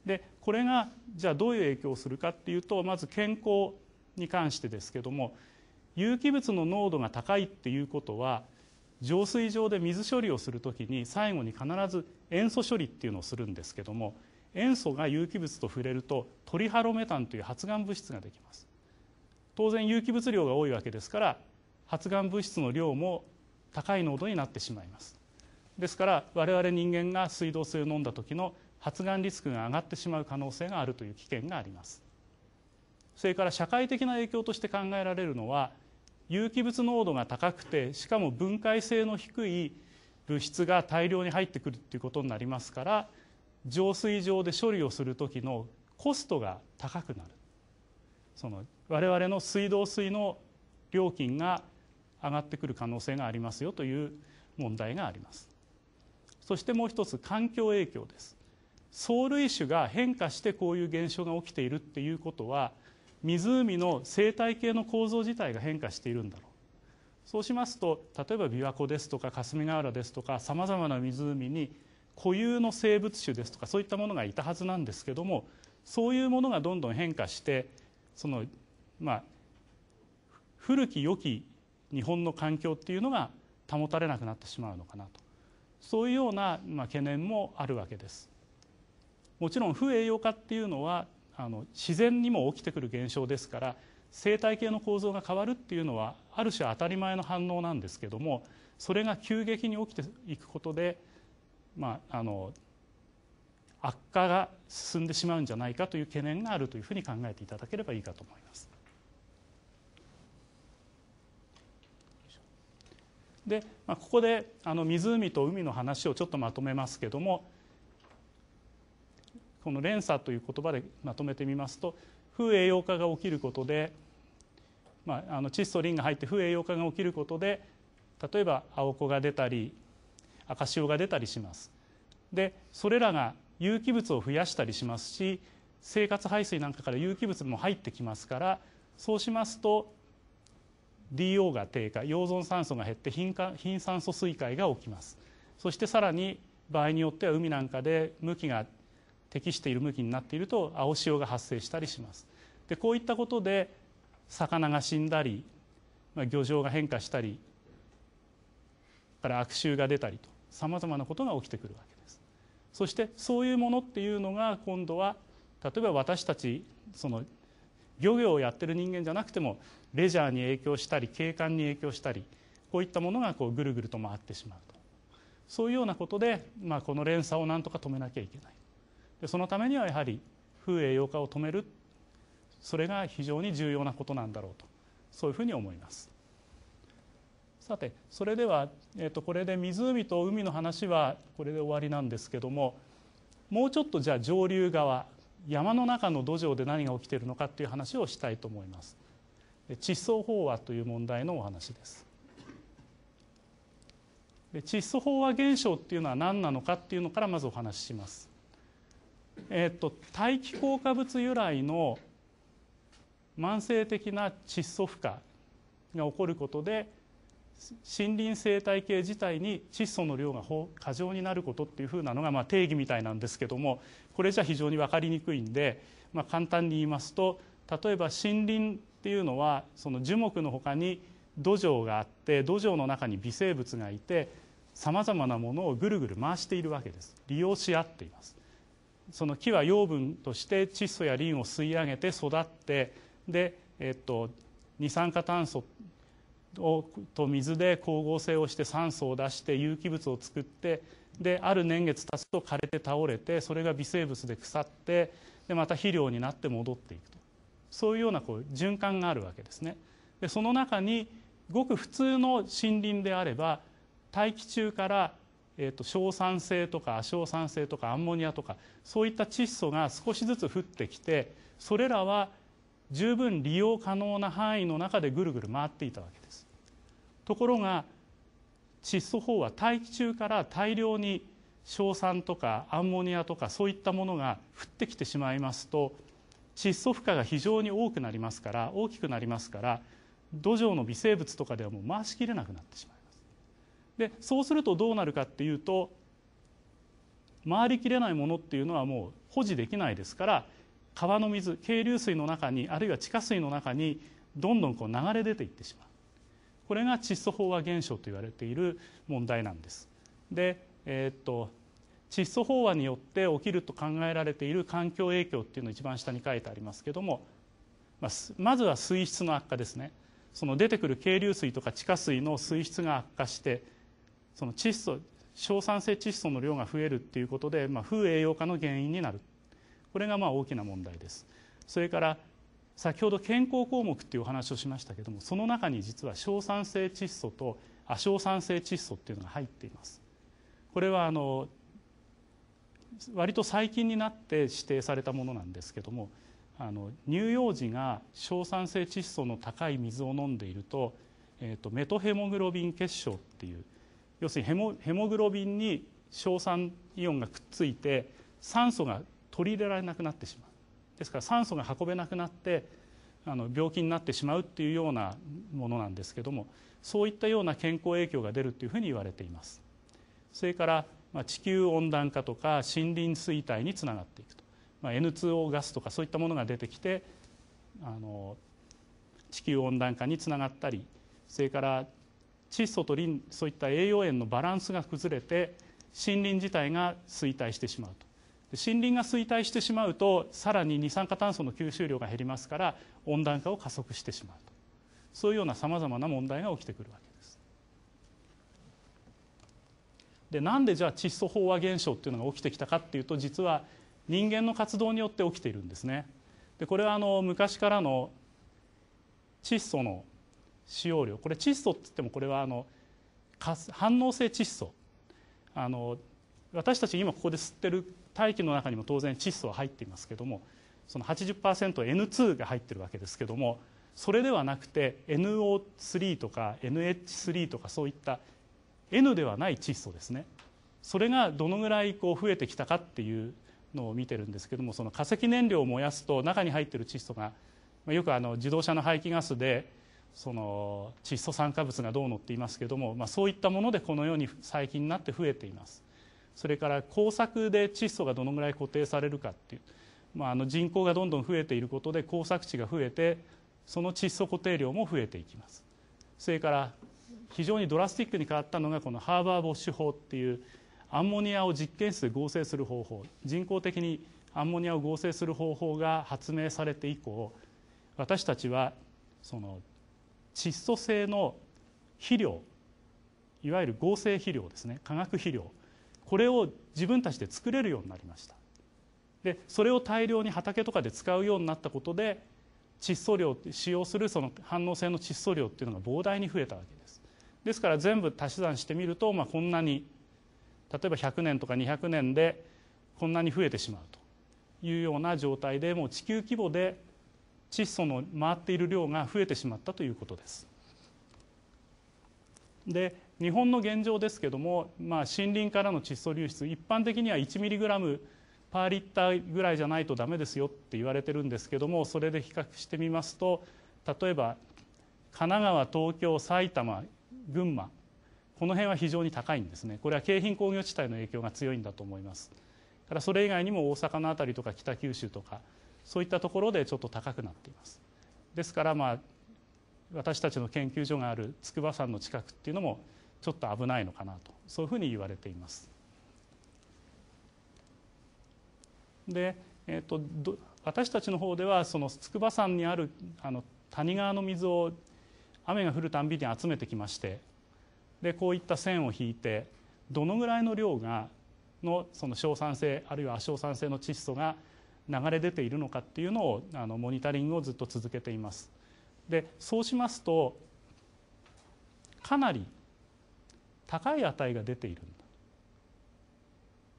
でこれがじゃあどういう影響をするかっていうとまず健康に関してですけども有機物の濃度が高いっていうことは浄水場で水処理をする時に最後に必ず塩素処理っていうのをするんですけども塩素が有機物と触れるとトリハロメタンという発がん物質ができます当然有機物量が多いわけですから発がん物質の量も高い濃度になってしまいますですから我々人間が水道水を飲んだ時の発がんリスクが上がってしまう可能性があるという危険がありますそれから社会的な影響として考えられるのは有機物濃度が高くてしかも分解性の低い物質が大量に入ってくるっていうことになりますから浄水場で処理をする時のコストが高くなるその我々の水道水の料金が上がってくる可能性がありますよという問題があります。そしてもう一つ、環境影響です。藻類種が変化してこういう現象が起きているっていうことは湖の生態系の構造自体が変化しているんだろうそうしますと例えば琵琶湖ですとか霞ヶ浦ですとかさまざまな湖に固有の生物種ですとかそういったものがいたはずなんですけどもそういうものがどんどん変化してそのまあ古き良き日本の環境っていうのが保たれなくなってしまうのかなと。そういうような懸念もあるわけです。もちろん不栄養化っていうのはあの自然にも起きてくる現象ですから生態系の構造が変わるっていうのはある種当たり前の反応なんですけどもそれが急激に起きていくことで、まあ、あの悪化が進んでしまうんじゃないかという懸念があるというふうに考えていただければいいかと思います。で、まあ、ここであの湖と海の話をちょっとまとめますけどもこの連鎖という言葉でまとめてみますと風栄養化が起きることで、まあ、あの窒素リンが入って風栄養化が起きることで例えば青子が出たり赤潮が出たりします。でそれらが有機物を増やしたりしますし生活排水なんかから有機物も入ってきますからそうしますと DO が低下溶存酸素が減って貧酸素水解が起きますそしてさらに場合によっては海なんかで向きが適している向きになっていると青潮が発生したりしますでこういったことで魚が死んだり、まあ、漁場が変化したりから悪臭が出たりとさまざまなことが起きてくるわけですそしてそういうものっていうのが今度は例えば私たちその漁業をやってる人間じゃなくてもレジャーに影響したり景観に影響したりこういったものがこうぐるぐると回ってしまうとそういうようなことで、まあ、この連鎖をなんとか止めなきゃいけないでそのためにはやはり風栄養化を止めるそれが非常に重要なことなんだろうとそういうふうに思いますさてそれでは、えー、とこれで湖と海の話はこれで終わりなんですけどももうちょっとじゃあ上流側山の中の土壌で何が起きているのかっていう話をしたいと思います窒素飽和という問題のお話ですで窒素飽和現象っていうのは何なのかっていうのからまずお話ししますえっ、と大気硬化物由来の慢性的な窒素負荷が起こることで森林生態系自体に窒素の量が過剰になることっていうふうなのが、まあ、定義みたいなんですけどもこれじゃ非常に分かりにくいんで、まあ、簡単に言いますと例えば森林っていうのはその樹木のほかに土壌があって土壌の中に微生物がいてさまざまなものをぐるぐる回しているわけです利用し合っていますその木は養分として窒素やリンを吸い上げて育ってで、えっと、二酸化炭素と水で光合成をして酸素を出して有機物を作ってである年月経つと枯れて倒れてそれが微生物で腐ってでまた肥料になって戻っていくとそういうようなこう循環があるわけですね。でその中にごく普通の森林であれば大気中から、えーと、硝酸性とか亜硝酸性とかアンモニアとかそういった窒素が少しずつ降ってきてそれらは十分利用可能な範囲の中でぐるぐる回っていたわけところが窒素飽和大気中から大量に硝酸とかアンモニアとかそういったものが降ってきてしまいますと窒素負荷が非常に多くなりますから大きくなりますから土壌の微生物とかではもう回しきれなくなってしまいます。でそうするとどうなるかっていうと回りきれないものっていうのはもう保持できないですから川の水渓流水の中にあるいは地下水の中にどんどんこう流れ出ていってしまう。これが窒素飽和現象と言われている問題なんです。で、えー、っと窒素飽和によって起きると考えられている環境影響っていうのを一番下に書いてありますけども、まずは水質の悪化ですねその出てくる渓流水とか地下水の水質が悪化してその窒素硝酸性窒素の量が増えるっていうことで、まあ、風栄養化の原因になるこれがまあ大きな問題です。それから先ほど健康項目っていうお話をしましたけどもその中に実は硝酸性窒素と亜硝酸性窒素っていうのが入っていますこれはあの割と最近になって指定されたものなんですけどもあの乳幼児が硝酸性窒素の高い水を飲んでいると,、えーと、とメトヘモグロビン結晶っていう要するにヘモヘモグロビンに硝酸イオンがくっついて酸素が取り入れられなくなってしまうですから酸素が運べなくなってあの病気になってしまうっていうようなものなんですけどもそういったような健康影響が出るというふうに言われていますそれから地球温暖化とか森林衰退につながっていくと、まあ、N2O ガスとかそういったものが出てきてあの地球温暖化につながったりそれから窒素とリンそういった栄養塩のバランスが崩れて森林自体が衰退してしまうと森林が衰退してしまうとさらに二酸化炭素の吸収量が減りますから温暖化を加速してしまうとそういうようなさまざまな問題が起きてくるわけです。でなんでじゃあ窒素飽和現象っていうのが起きてきたかっていうと実は人間の活動によって起きているんですね。でこれはあの昔からの窒素の使用量これ窒素って言ってもこれはあの反応性窒素あの私たち今ここで吸ってる大気の中にも当然窒素は入っていますけどもその 80%N2 が入ってるわけですけどもそれではなくて NO3 とか NH3 とかそういった N ではない窒素ですねそれがどのぐらいこう増えてきたかっていうのを見てるんですけどもその化石燃料を燃やすと中に入ってる窒素がよくあの自動車の排気ガスでその窒素酸化物がどうのっていますけども、まあ、そういったものでこのように最近になって増えています。それから耕作で窒素がどのぐらい固定されるかっていう、まあ、あの人口がどんどん増えていることで耕作地が増えてその窒素固定量も増えていきますそれから非常にドラスティックに変わったのがこのハーバー・ボッシュ法っていうアンモニアを実験室で合成する方法人工的にアンモニアを合成する方法が発明されて以降私たちはその窒素性の肥料いわゆる合成肥料ですね化学肥料これを自分たちで作れるようになりましたでそれを大量に畑とかで使うようになったことで窒素量使用するその反応性の窒素量っていうのが膨大に増えたわけですですから全部足し算してみると、まあ、こんなに例えば100年とか200年でこんなに増えてしまうというような状態でもう地球規模で窒素の回っている量が増えてしまったということです。で日本の現状ですけども、森林からの窒素流出、一般的には1ミリグラムパーリッターぐらいじゃないとだめですよっていわれてるんですけども、それで比較してみますと、例えば神奈川、東京、埼玉、群馬、この辺は非常に高いんですね、これは京浜工業地帯の影響が強いんだと思います。からそれ以外にも大阪の辺りとか北九州とか、そういったところでちょっと高くなっています。ですから、まあ、私たちの研究所がある筑波山の近くっていうのもちょっと危ないのかなとそういうふうに言われています。で、えーと、と私たちの方ではその筑波山にあるあの谷川の水を雨が降るたんびに集めてきましてでこういった線を引いてどのぐらいの量がのその硝酸性あるいは亜硝酸性の窒素が流れ出ているのかっていうのをあのモニタリングをずっと続けています。でそうしますとかなり高い値が出ているんだ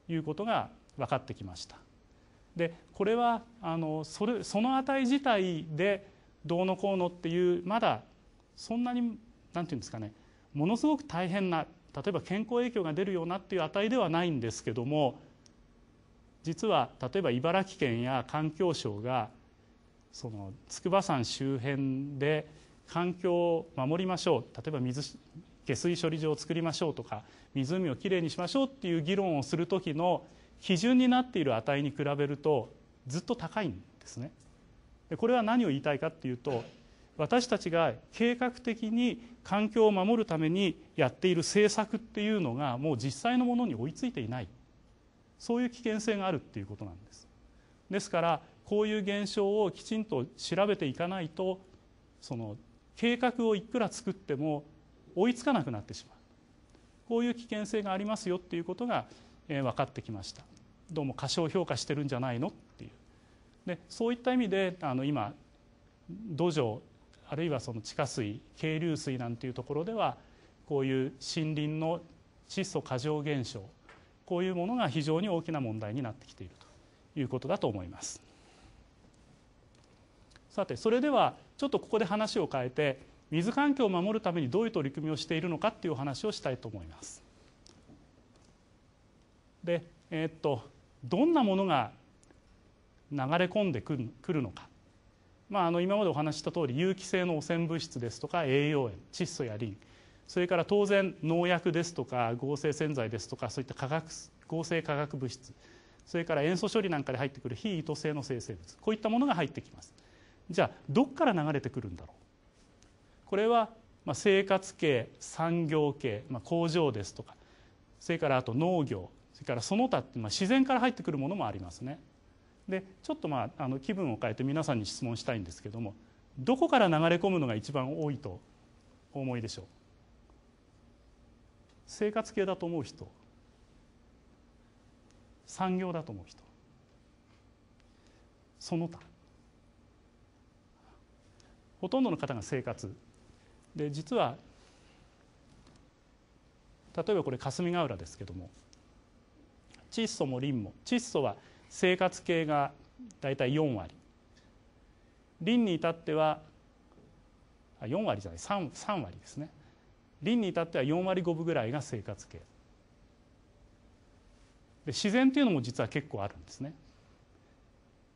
ということが分かってきました。でこれはあのそれその値自体でどうのこうのっていうまだそんなに何て言うんですかねものすごく大変な例えば健康影響が出るようなっていう値ではないんですけども実は例えば茨城県や環境省がその筑波山周辺で環境を守りましょう例えば水下水処理場を作りましょうとか湖をきれいにしましょうっていう議論をする時の基準になっている値に比べるとずっと高いんですね。でこれは何を言いたいかっていうと私たちが計画的に環境を守るためにやっている政策っていうのがもう実際のものに追いついていないそういう危険性があるっていうことなんです。ですからこういう現象をきちんと調べていかないとその計画をいくら作っても追いつかなくなってしまうこういう危険性がありますよっていうことが、えー、分かってきましたどうも過小評価してるんじゃないのっていうでそういった意味であの今土壌あるいはその地下水渓流水なんていうところではこういう森林の窒素過剰現象こういうものが非常に大きな問題になってきているということだと思います。さてそれではちょっとここで話を変えて水環境を守るためにどういう取り組みをしているのかっていうお話をしたいと思います。で、えー、っとどんなものが流れ込んでくるのか、まあ、あの今までお話した通り有機性の汚染物質ですとか栄養塩窒素やリンそれから当然農薬ですとか合成洗剤ですとかそういった化学合成化学物質それから塩素処理なんかで入ってくる非糸性の生成物こういったものが入ってきますじゃあどこから流れてくるんだろうこれは生活系産業系工場ですとかそれからあと農業それからその他って自然から入ってくるものもありますね。でちょっとまああの気分を変えて皆さんに質問したいんですけどもどこから流れ込むのが一番多いとお思いでしょう生活系だと思う人産業だと思う人その他ほとんどの方が生活で実は例えばこれ霞ヶ浦ですけども窒素もリンも窒素は生活系が大体4割リンに至っては4割じゃない 3, 3割ですねリンに至っては4割5分ぐらいが生活系で自然っていうのも実は結構あるんですね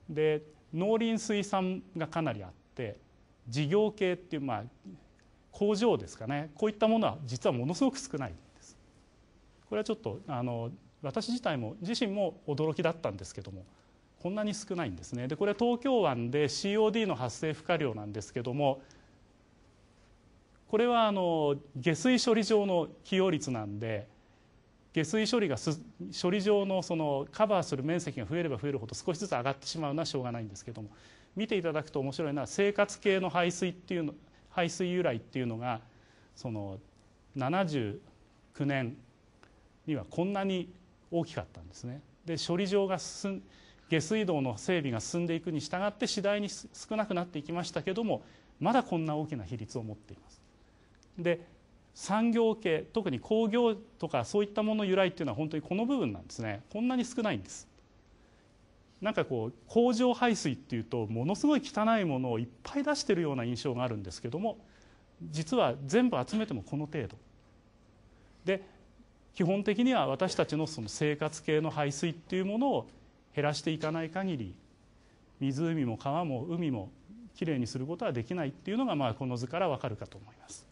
で農林水産がかなりあって事業系っていうまあ工場ですかねこういったものは実はものすごく少ないんですこれはちょっとあの私自体も自身も驚きだったんですけどもこんなに少ないんですねでこれは東京湾で COD の発生負荷量なんですけどもこれはあの下水処理場の起用率なんで下水処理が処理場のそのカバーする面積が増えれば増えるほど少しずつ上がってしまうのはしょうがないんですけども見ていただくと面白いのは生活系の排水っていうの排水由来っていうのがその79年にはこんなに大きかったんですね。で処理場が進ん下水道の整備が進んでいくに従って次第に少なくなっていきましたけどもまだこんな大きな比率を持っています。で産業系特に工業とかそういったもの由来っていうのは本当にこの部分なんですねこんなに少ないんです。なんかこう工場排水っていうとものすごい汚いものをいっぱい出してるような印象があるんですけども実は全部集めてもこの程度で基本的には私たちのその生活系の排水っていうものを減らしていかない限り湖も川も海もきれいにすることはできないっていうのがまあこの図からわかるかと思います。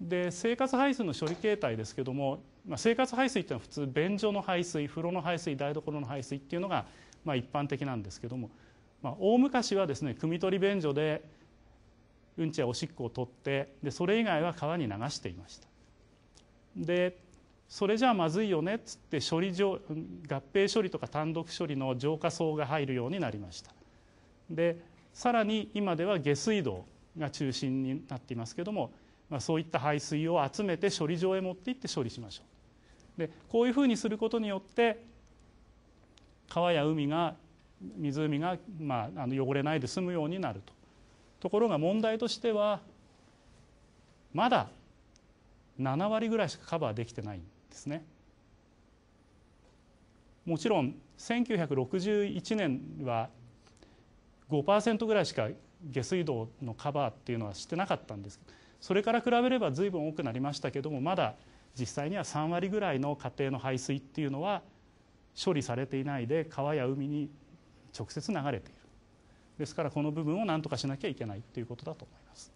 で生活排水の処理形態ですけどもまあ、生活排水っていうのは普通便所の排水風呂の排水台所の排水っていうのが、まあ、一般的なんですけども、まあ、大昔はですね汲み取り便所でうんちやおしっこを取ってでそれ以外は川に流していました。でそれじゃあまずいよねっつって処理場合併処理とか単独処理の浄化槽が入るようになりましたでさらに今では下水道が中心になっていますけども、まあ、そういった排水を集めて処理場へ持って行って処理しましょうでこういうふうにすることによって川や海が湖が、まあ、あの汚れないで済むようになるとところが問題としてはまだ7割ぐらいしかカバーできてないんですね。もちろん1961年は5%ぐらいしか下水道のカバーっていうのはしてなかったんですそれから比べれば随分多くなりましたけどもまだ実際には3割ぐらいの家庭の排水っていうのは処理されていないで川や海に直接流れているですからこの部分を何とかしなきゃいけないっていうことだと思います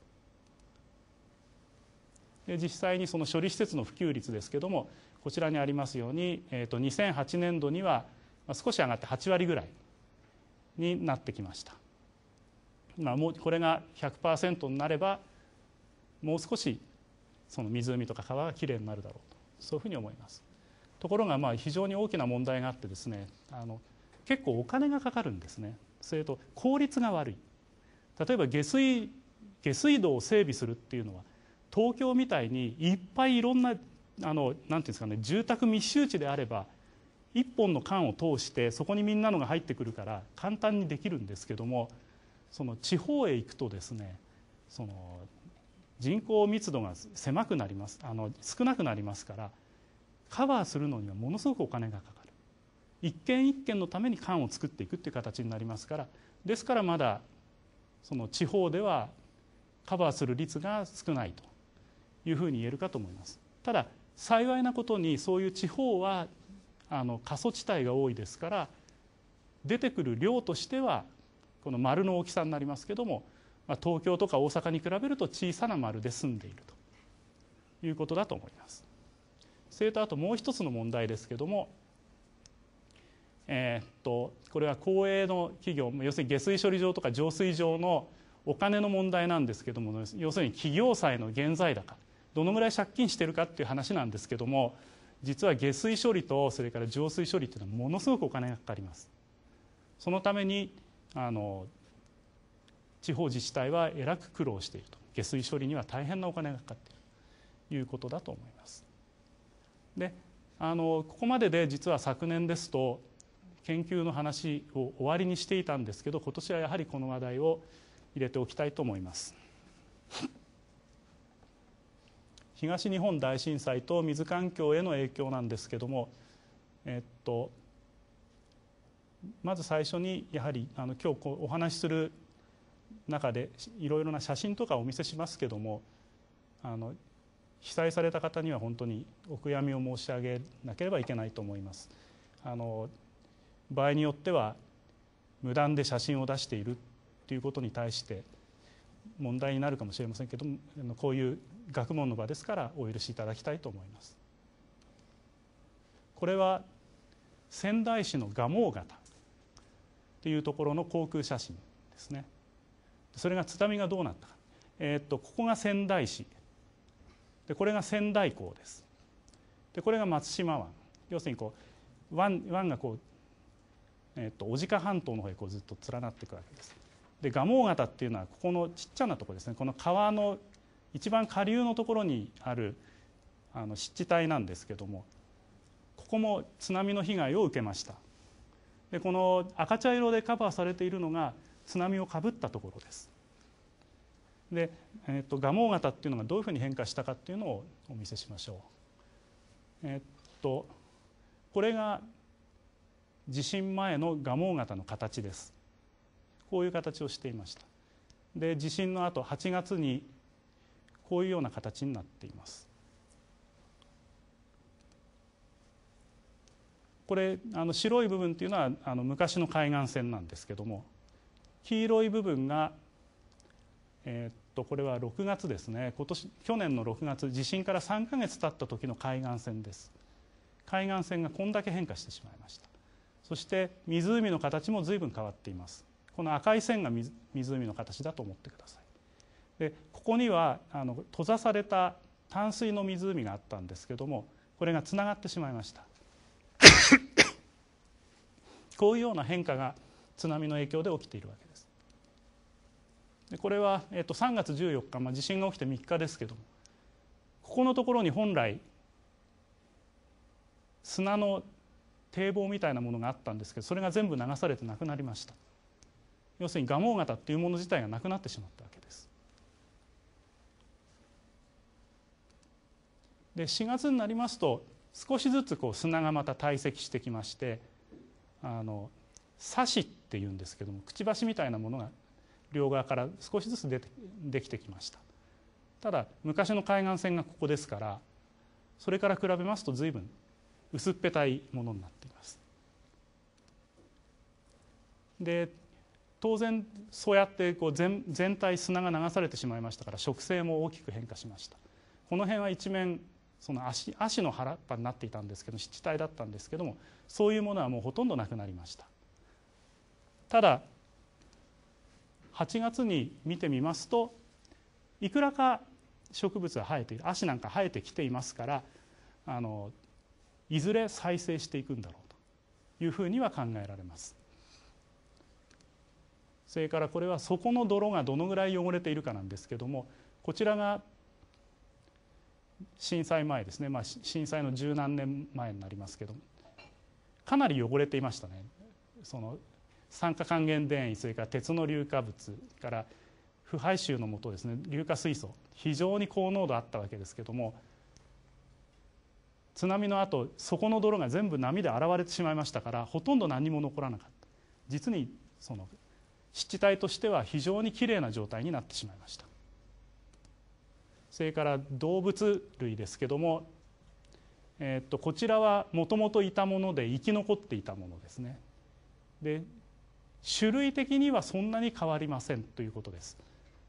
で実際にその処理施設の普及率ですけどもこちらにありますように、えー、と2008年度には少し上がって8割ぐらいになってきました、まあ、もうこれが100%になればもう少しその湖とか川がきれいになるだろうとそういうふうに思いますところがまあ非常に大きな問題があってですねあの結構お金がかかるんですねそれと効率が悪い例えば下水下水道を整備するっていうのは東京みたいにいっぱいいろんなあのなんていうんですかね住宅密集地であれば一本の管を通してそこにみんなのが入ってくるから簡単にできるんですけどもその地方へ行くとですねその人口密度が狭くなりますあの少なくなりますからカバーするのにはものすごくお金がかかる一軒一軒のために缶を作っていくという形になりますからですからまだその地方ではカバーする率が少ないというふうに言えるかと思います。ただ幸いなことにそういう地方はあの過疎地帯が多いですから出てくる量としてはこの丸の大きさになりますけどもまあ、東京とか大阪に比べると小さな丸で済んでいるということだと思います。それとあともう一つの問題ですけども、えー、っとこれは公営の企業要するに下水処理場とか浄水場のお金の問題なんですけども要するに企業債の現在高どのぐらい借金してるかっていう話なんですけども実は下水処理とそれから浄水処理っていうのはものすごくお金がかかります。そのためにあの地方自治体はえらく苦労していると下水処理には大変なお金がかかっているということだと思います。であのここまでで実は昨年ですと研究の話を終わりにしていたんですけど今年はやはりこの話題を入れておきたいと思います。東日本大震災と水環境への影響なんですけども、えっと、まず最初にやはりあの今日お話しする中でいろいろな写真とかお見せしますけどもあの被災された方には本当にお悔やみを申し上げなければいけないと思います。あの場合によっては無断で写真を出しているということに対して問題になるかもしれませんけどもこういう学問の場ですからお許しいただきたいと思います。これは仙台市の蒲生っというところの航空写真ですね。それが津波がどうなったか、えー、っとここが仙台市でこれが仙台港ですでこれが松島湾要するにこう湾湾がこう、えー、っと小鹿半島の方へこうずっと連なっていくわけですで蒲生型っていうのはここのちっちゃなところですねこの川の一番下流のところにあるあの湿地帯なんですけどもここも津波の被害を受けましたでこの赤茶色でカバーされているのが津波をかぶったところです。で、えーと、と蒲生型っていうのがどういうふうに変化したかっていうのをお見せしましょう。えっ、とこれが地震前の蒲生型の形です。こういう形をしていました。で地震の後8月にこういうような形になっています。これあの白い部分っていうのはあの昔の海岸線なんですけども黄色い部分が、えっとこれは6月ですね今年去年の6月地震から3か月経った時の海岸線です海岸線がこんだけ変化してしまいましたそして湖の形も随分変わっていますこの赤い線が湖の形だと思ってくださいでここにはあの閉ざされた淡水の湖があったんですけどもこれがつながってしまいましたこういうような変化が津波の影響で起きているわけですこれは、えっと、3月14日、まあ、地震が起きて3日ですけどもここのところに本来砂の堤防みたいなものがあったんですけどそれが全部流されてなくなりました要するに蒲生型っていうもの自体がなくなってしまったわけですで4月になりますと少しずつこう砂がまた堆積してきましてあのサシっていうんですけどもくちばしみたいなものが両側から少しずつ出てできてきましたただ昔の海岸線がここですからそれから比べますと随分薄っぺたいものになっていますで当然そうやってこう全全体砂が流されてしまいましたから植生も大きく変化しましたこの辺は一面その足足の原っぱになっていたんですけど湿地帯だったんですけどもそういうものはもうほとんどなくなりましたただ8月に見てみますといくらか植物が生えている足なんか生えてきていますからあのいずれ再生していくんだろうというふうには考えられます。それからこれは底の泥がどのぐらい汚れているかなんですけどもこちらが震災前ですね、まあ、震災の十何年前になりますけどもかなり汚れていましたねその酸化還元電位それから鉄の硫化物から腐敗臭のもとですね硫化水素非常に高濃度あったわけですけども津波のあと底の泥が全部波で洗われてしまいましたからほとんど何も残らなかった実にその湿地帯としては非常にきれいな状態になってしまいましたそれから動物類ですけども、えー、っとこちらはもともといたもので生き残っていたものですねで種類的にはそんなに変わりませんということです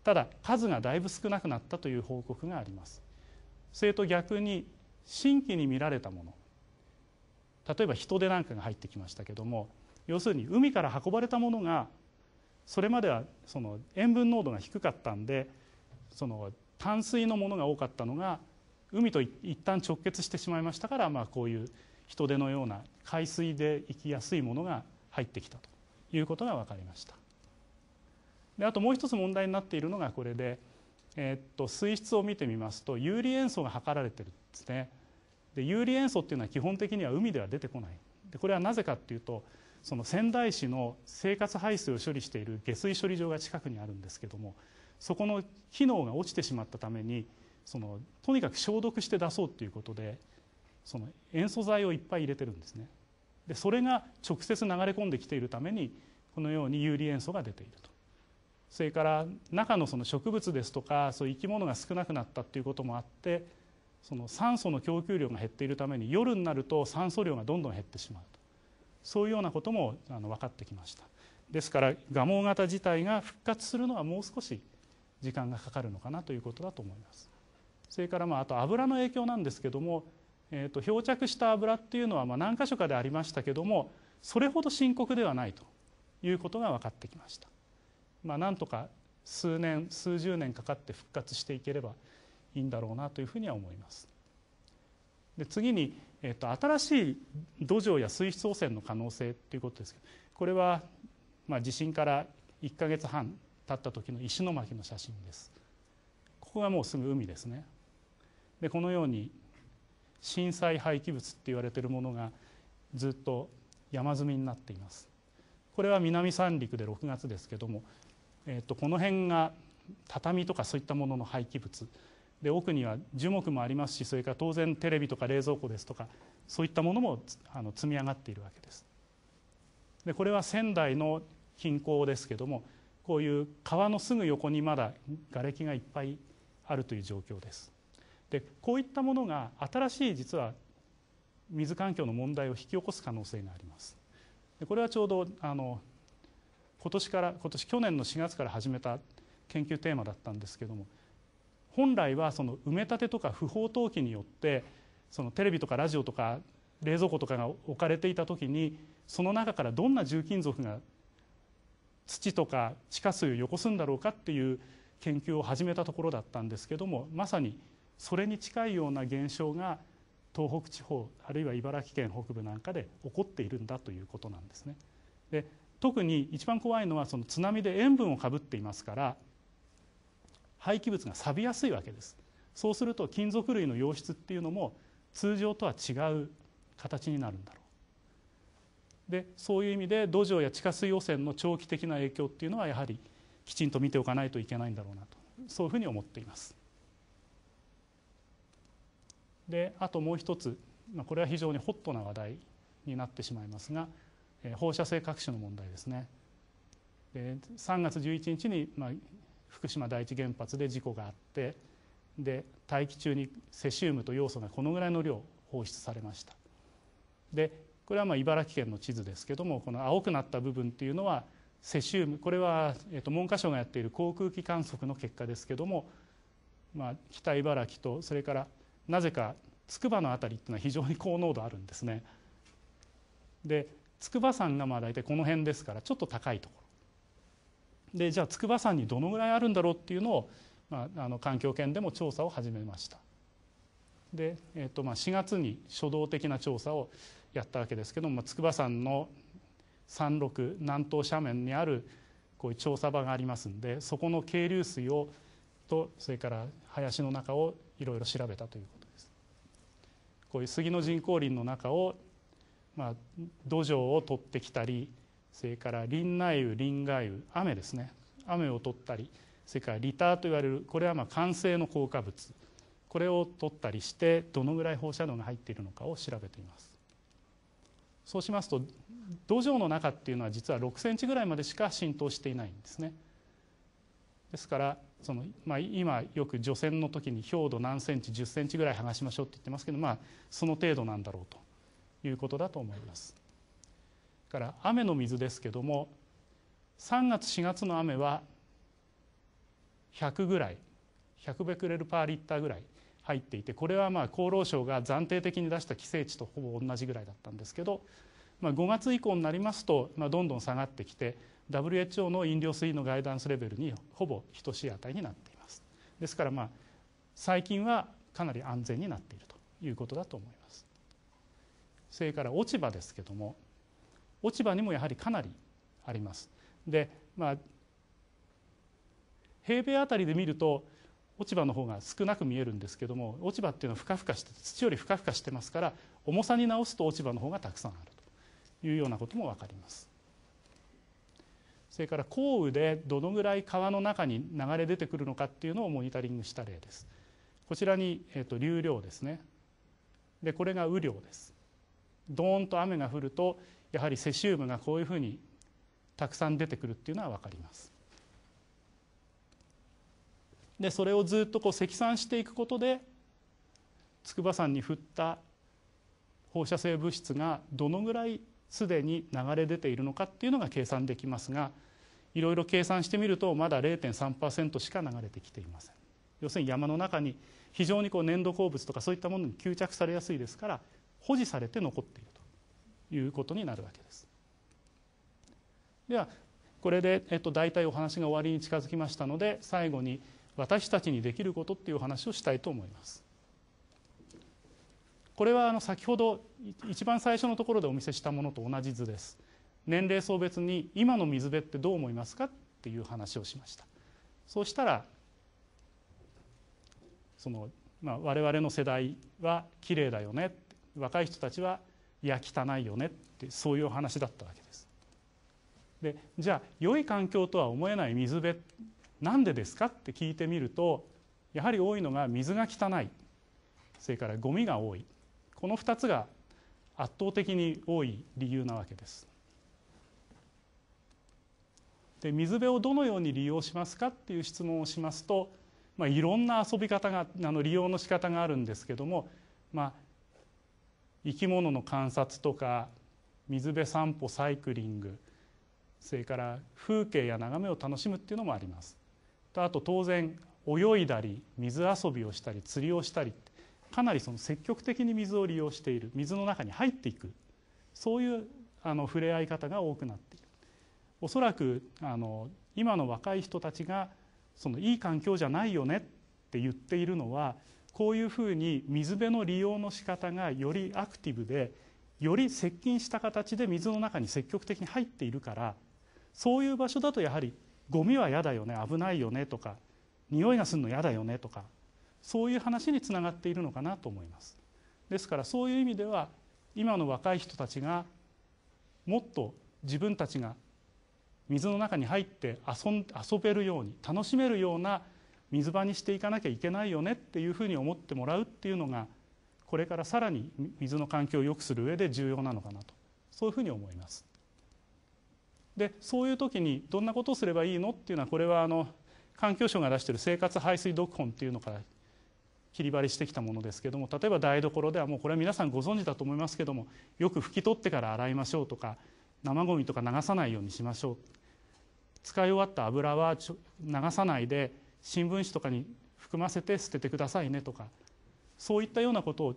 ただ数がだいぶ少なくなったという報告がありますそれと逆に新規に見られたもの例えば人手なんかが入ってきましたけども要するに海から運ばれたものがそれまではその塩分濃度が低かったんでその淡水のものが多かったのが海と一旦直結してしまいましたから、まあ、こういう人手のような海水で生きやすいものが入ってきたと。いうことが分かりました。であともう一つ問題になっているのがこれで、えー、っと水質を見てみますと有利塩素が測られてるんですね。で有利塩素っていうのは基本的には海では出てこない。でこれはなぜかっていうとその仙台市の生活排水を処理している下水処理場が近くにあるんですけどもそこの機能が落ちてしまったためにそのとにかく消毒して出そうということでその塩素剤をいっぱい入れてるんですねでそれが直接流れ込んできているためにこのように有利塩素が出ているとそれから中のその植物ですとかそういう生き物が少なくなったっていうこともあってその酸素の供給量が減っているために夜になると酸素量がどんどん減ってしまうとそういうようなこともあの分かってきましたですから蒲生型自体が復活するのはもう少し時間がかかるのかなということだと思いますそれからまああと油の影響なんですけどもえーと、漂着した油っていうのはまあ何箇所かでありましたけどもそれほど深刻ではないということが分かってきました。まあ、なんとか数年数十年かかって復活していければいいんだろうなというふうには思います。で次に、えーと、と新しい土壌や水質汚染の可能性ということですけどこれは、まあ、地震から1か月半経った時の石巻の写真です。ここがもうすぐ海ですね。でこのように震災廃棄物って言われてるものがずっと山積みになっていますこれは南三陸で6月ですけども、えっとこの辺が畳とかそういったものの廃棄物で奥には樹木もありますしそれから当然テレビとか冷蔵庫ですとかそういったものもあの積み上がっているわけです。でこれは仙台の近郊ですけどもこういう川のすぐ横にまだ瓦礫がいっぱいあるという状況です。でこういったものが新しい実は水環境の問題を引き起こす可能性がありますでこれはちょうどあの今年から今年去年の4月から始めた研究テーマだったんですけども本来はその埋め立てとか不法投棄によってそのテレビとかラジオとか冷蔵庫とかが置かれていた時にその中からどんな重金属が土とか地下水をよこすんだろうかっていう研究を始めたところだったんですけどもまさにそれに近いような現象が東北地方あるいは茨城県北部なんかで起こっているんだということなんですね。で特に一番怖いのはその津波で塩分をかぶっていますから廃棄物が錆びやすいわけですそうすると金属類の溶質っていうのも通常とは違う形になるんだろうでそういう意味で土壌や地下水汚染の長期的な影響っていうのはやはりきちんと見ておかないといけないんだろうなとそういうふうに思っています。であともう一つ、まあ、これは非常にホットな話題になってしまいますが、え放射性各種の問題ですね。で3月11日に、まあ、福島第一原発で事故があってで大気中にセシウムと要素がこのぐらいの量放出されました。でこれはまあ茨城県の地図ですけどもこの青くなった部分っていうのはセシウムこれは、えっと文科省がやっている航空機観測の結果ですけども、まあ、北茨城とそれからなぜか筑波の辺りっていうのは非常に高濃度あるんですね。で筑波山がまあ大体この辺ですからちょっと高いところでじゃあ筑波山にどのぐらいあるんだろうっていうのを、まあ、あの環境圏でも調査を始めましたで、えっとまあ、4月に初動的な調査をやったわけですけども、まあ、筑波山の山麓南東斜面にあるこういう調査場がありますんでそこの渓流水をとそれから林の中をいろいろ調べたということこういう杉の人工林の中を、まあ、土壌を取ってきたりそれから林内雨林外雨雨ですね雨を取ったりそれからリターと言われるこれはまあ完成の効果物これを取ったりしてどのぐらい放射能が入っているのかを調べていますそうしますと土壌の中っていうのは実は6センチぐらいまでしか浸透していないんですねですからその、まあ、今よく除染の時に表土何センチ10センチぐらい剥がしましょうって言ってますけど、まあ、その程度なんだろうということだと思います。から雨の水ですけども3月4月の雨は100ぐらい100ベクレルパーリッターぐらい入っていてこれはまあ厚労省が暫定的に出した規制値とほぼ同じぐらいだったんですけど、まあ、5月以降になりますと、まあ、どんどん下がってきて WHO の飲料水のガイダンスレベルにほぼ等しい値になっていますですからまあ最近はかなり安全になっているということだと思いますそれから落ち葉ですけども落ち葉にもやはりかなりありますでまあ平米あたりで見ると落ち葉の方が少なく見えるんですけども落ち葉っていうのはふかふかして土よりふかふかしてますから重さに直すと落ち葉の方がたくさんあるというようなことも分かります。それから降雨でどのぐらい川の中に流れ出てくるのかっていうのをモニタリングした例です。こちらに、えーと、流量ですね。でこれが雨量です。どーんと雨が降るとやはりセシウムがこういうふうにたくさん出てくるっていうのは分かります。でそれをずっとこう積算していくことで筑波山に降った放射性物質がどのぐらいすでに流れ出ているのかっていうのが計算できますがいろいろ計算してみるとまだ0.3%しか流れてきていません要するに山の中に非常にこう粘土鉱物とかそういったものに吸着されやすいですから保持されて残っているということになるわけですではこれで、えっと、大体お話が終わりに近づきましたので最後に私たちにできることっていう話をしたいと思いますこれはあの先ほど一番最初のところでお見せしたものと同じ図です年齢層別に今の水辺ってどう思いますかっていう話をしましたそうしたらその、まあ、我々の世代は綺麗だよね若い人たちはいや汚いよねってそういう話だったわけですでじゃあ良い環境とは思えない水辺なんでですかって聞いてみるとやはり多いのが水が汚いそれからゴミが多いこの2つが圧倒的に多い理由なわけですで水辺をどのように利用しますかっていう質問をしますと、まあ、いろんな遊び方があの利用の仕方があるんですけども、まあ、生き物の観察とか水辺散歩サイクリングそれから風景や眺めを楽しむっていうのもあります。あと当然泳いだり水遊びをしたり釣りをしたりかなりその積極的に水を利用している水の中に入っていくそういうあの触れ合い方が多くなっている。おそらくあの今の若い人たちがそのいい環境じゃないよねって言っているのはこういうふうに水辺の利用の仕方がよりアクティブでより接近した形で水の中に積極的に入っているからそういう場所だとやはりゴミは嫌だよね危ないよねとか匂いがするの嫌だよねとかそういう話につながっているのかなと思います。ですからそういう意味では今の若い人たちがもっと自分たちが水の中に入って遊ん遊べるように楽しめるような水場にしていかなきゃいけないよねっていうふうに思ってもらうっていうのがこれからさらに水の環境を良くする上で重要なのかなとそういうふうに思います。でそういう時にどんなことをすればいいのっていうのはこれはあの環境省が出している生活排水読本っていうのから切り張りしてきたものですけども例えば台所ではもうこれは皆さんご存知だと思いますけどもよく拭き取ってから洗いましょうとか生ごみとか流さないようにしましょう使い終わった油は流さないで新聞紙とかに含ませて捨ててくださいねとかそういったようなことを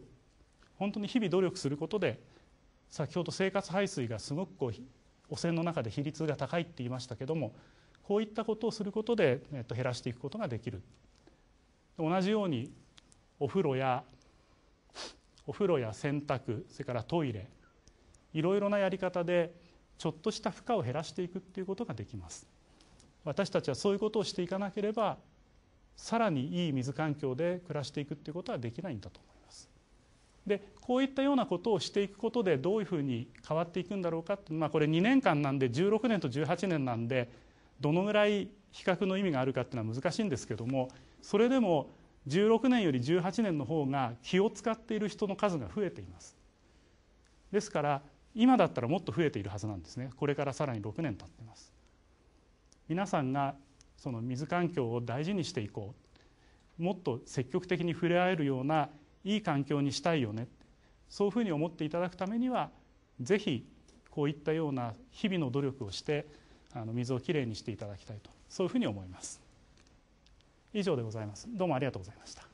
本当に日々努力することで先ほど生活排水がすごくこう汚染の中で比率が高いって言いましたけどもこういったことをすることで、えっと、減らしていくことができる同じようにお風呂やお風呂や洗濯それからトイレいろいろなやり方でちょっとした負荷を減らしていくっていうことができます私たちはそういうことをしていかなければさらにいい水環境で暮らしていくっていうことはできないんだと思いますでこういったようなことをしていくことでどういうふうに変わっていくんだろうかってまあこれ2年間なんで16年と18年なんでどのぐらい比較の意味があるかっていうのは難しいんですけどもそれでも16年より18年の方が気を使っている人の数が増えていますですから今だったらもっと増えているはずなんですねこれからさらに6年経ってます皆さんがその水環境を大事にしていこうもっと積極的に触れ合えるようないい環境にしたいよねそういうふうに思っていただくためにはぜひこういったような日々の努力をしてあの水をきれいにしていただきたいとそういうふうに思います以上でございますどうもありがとうございました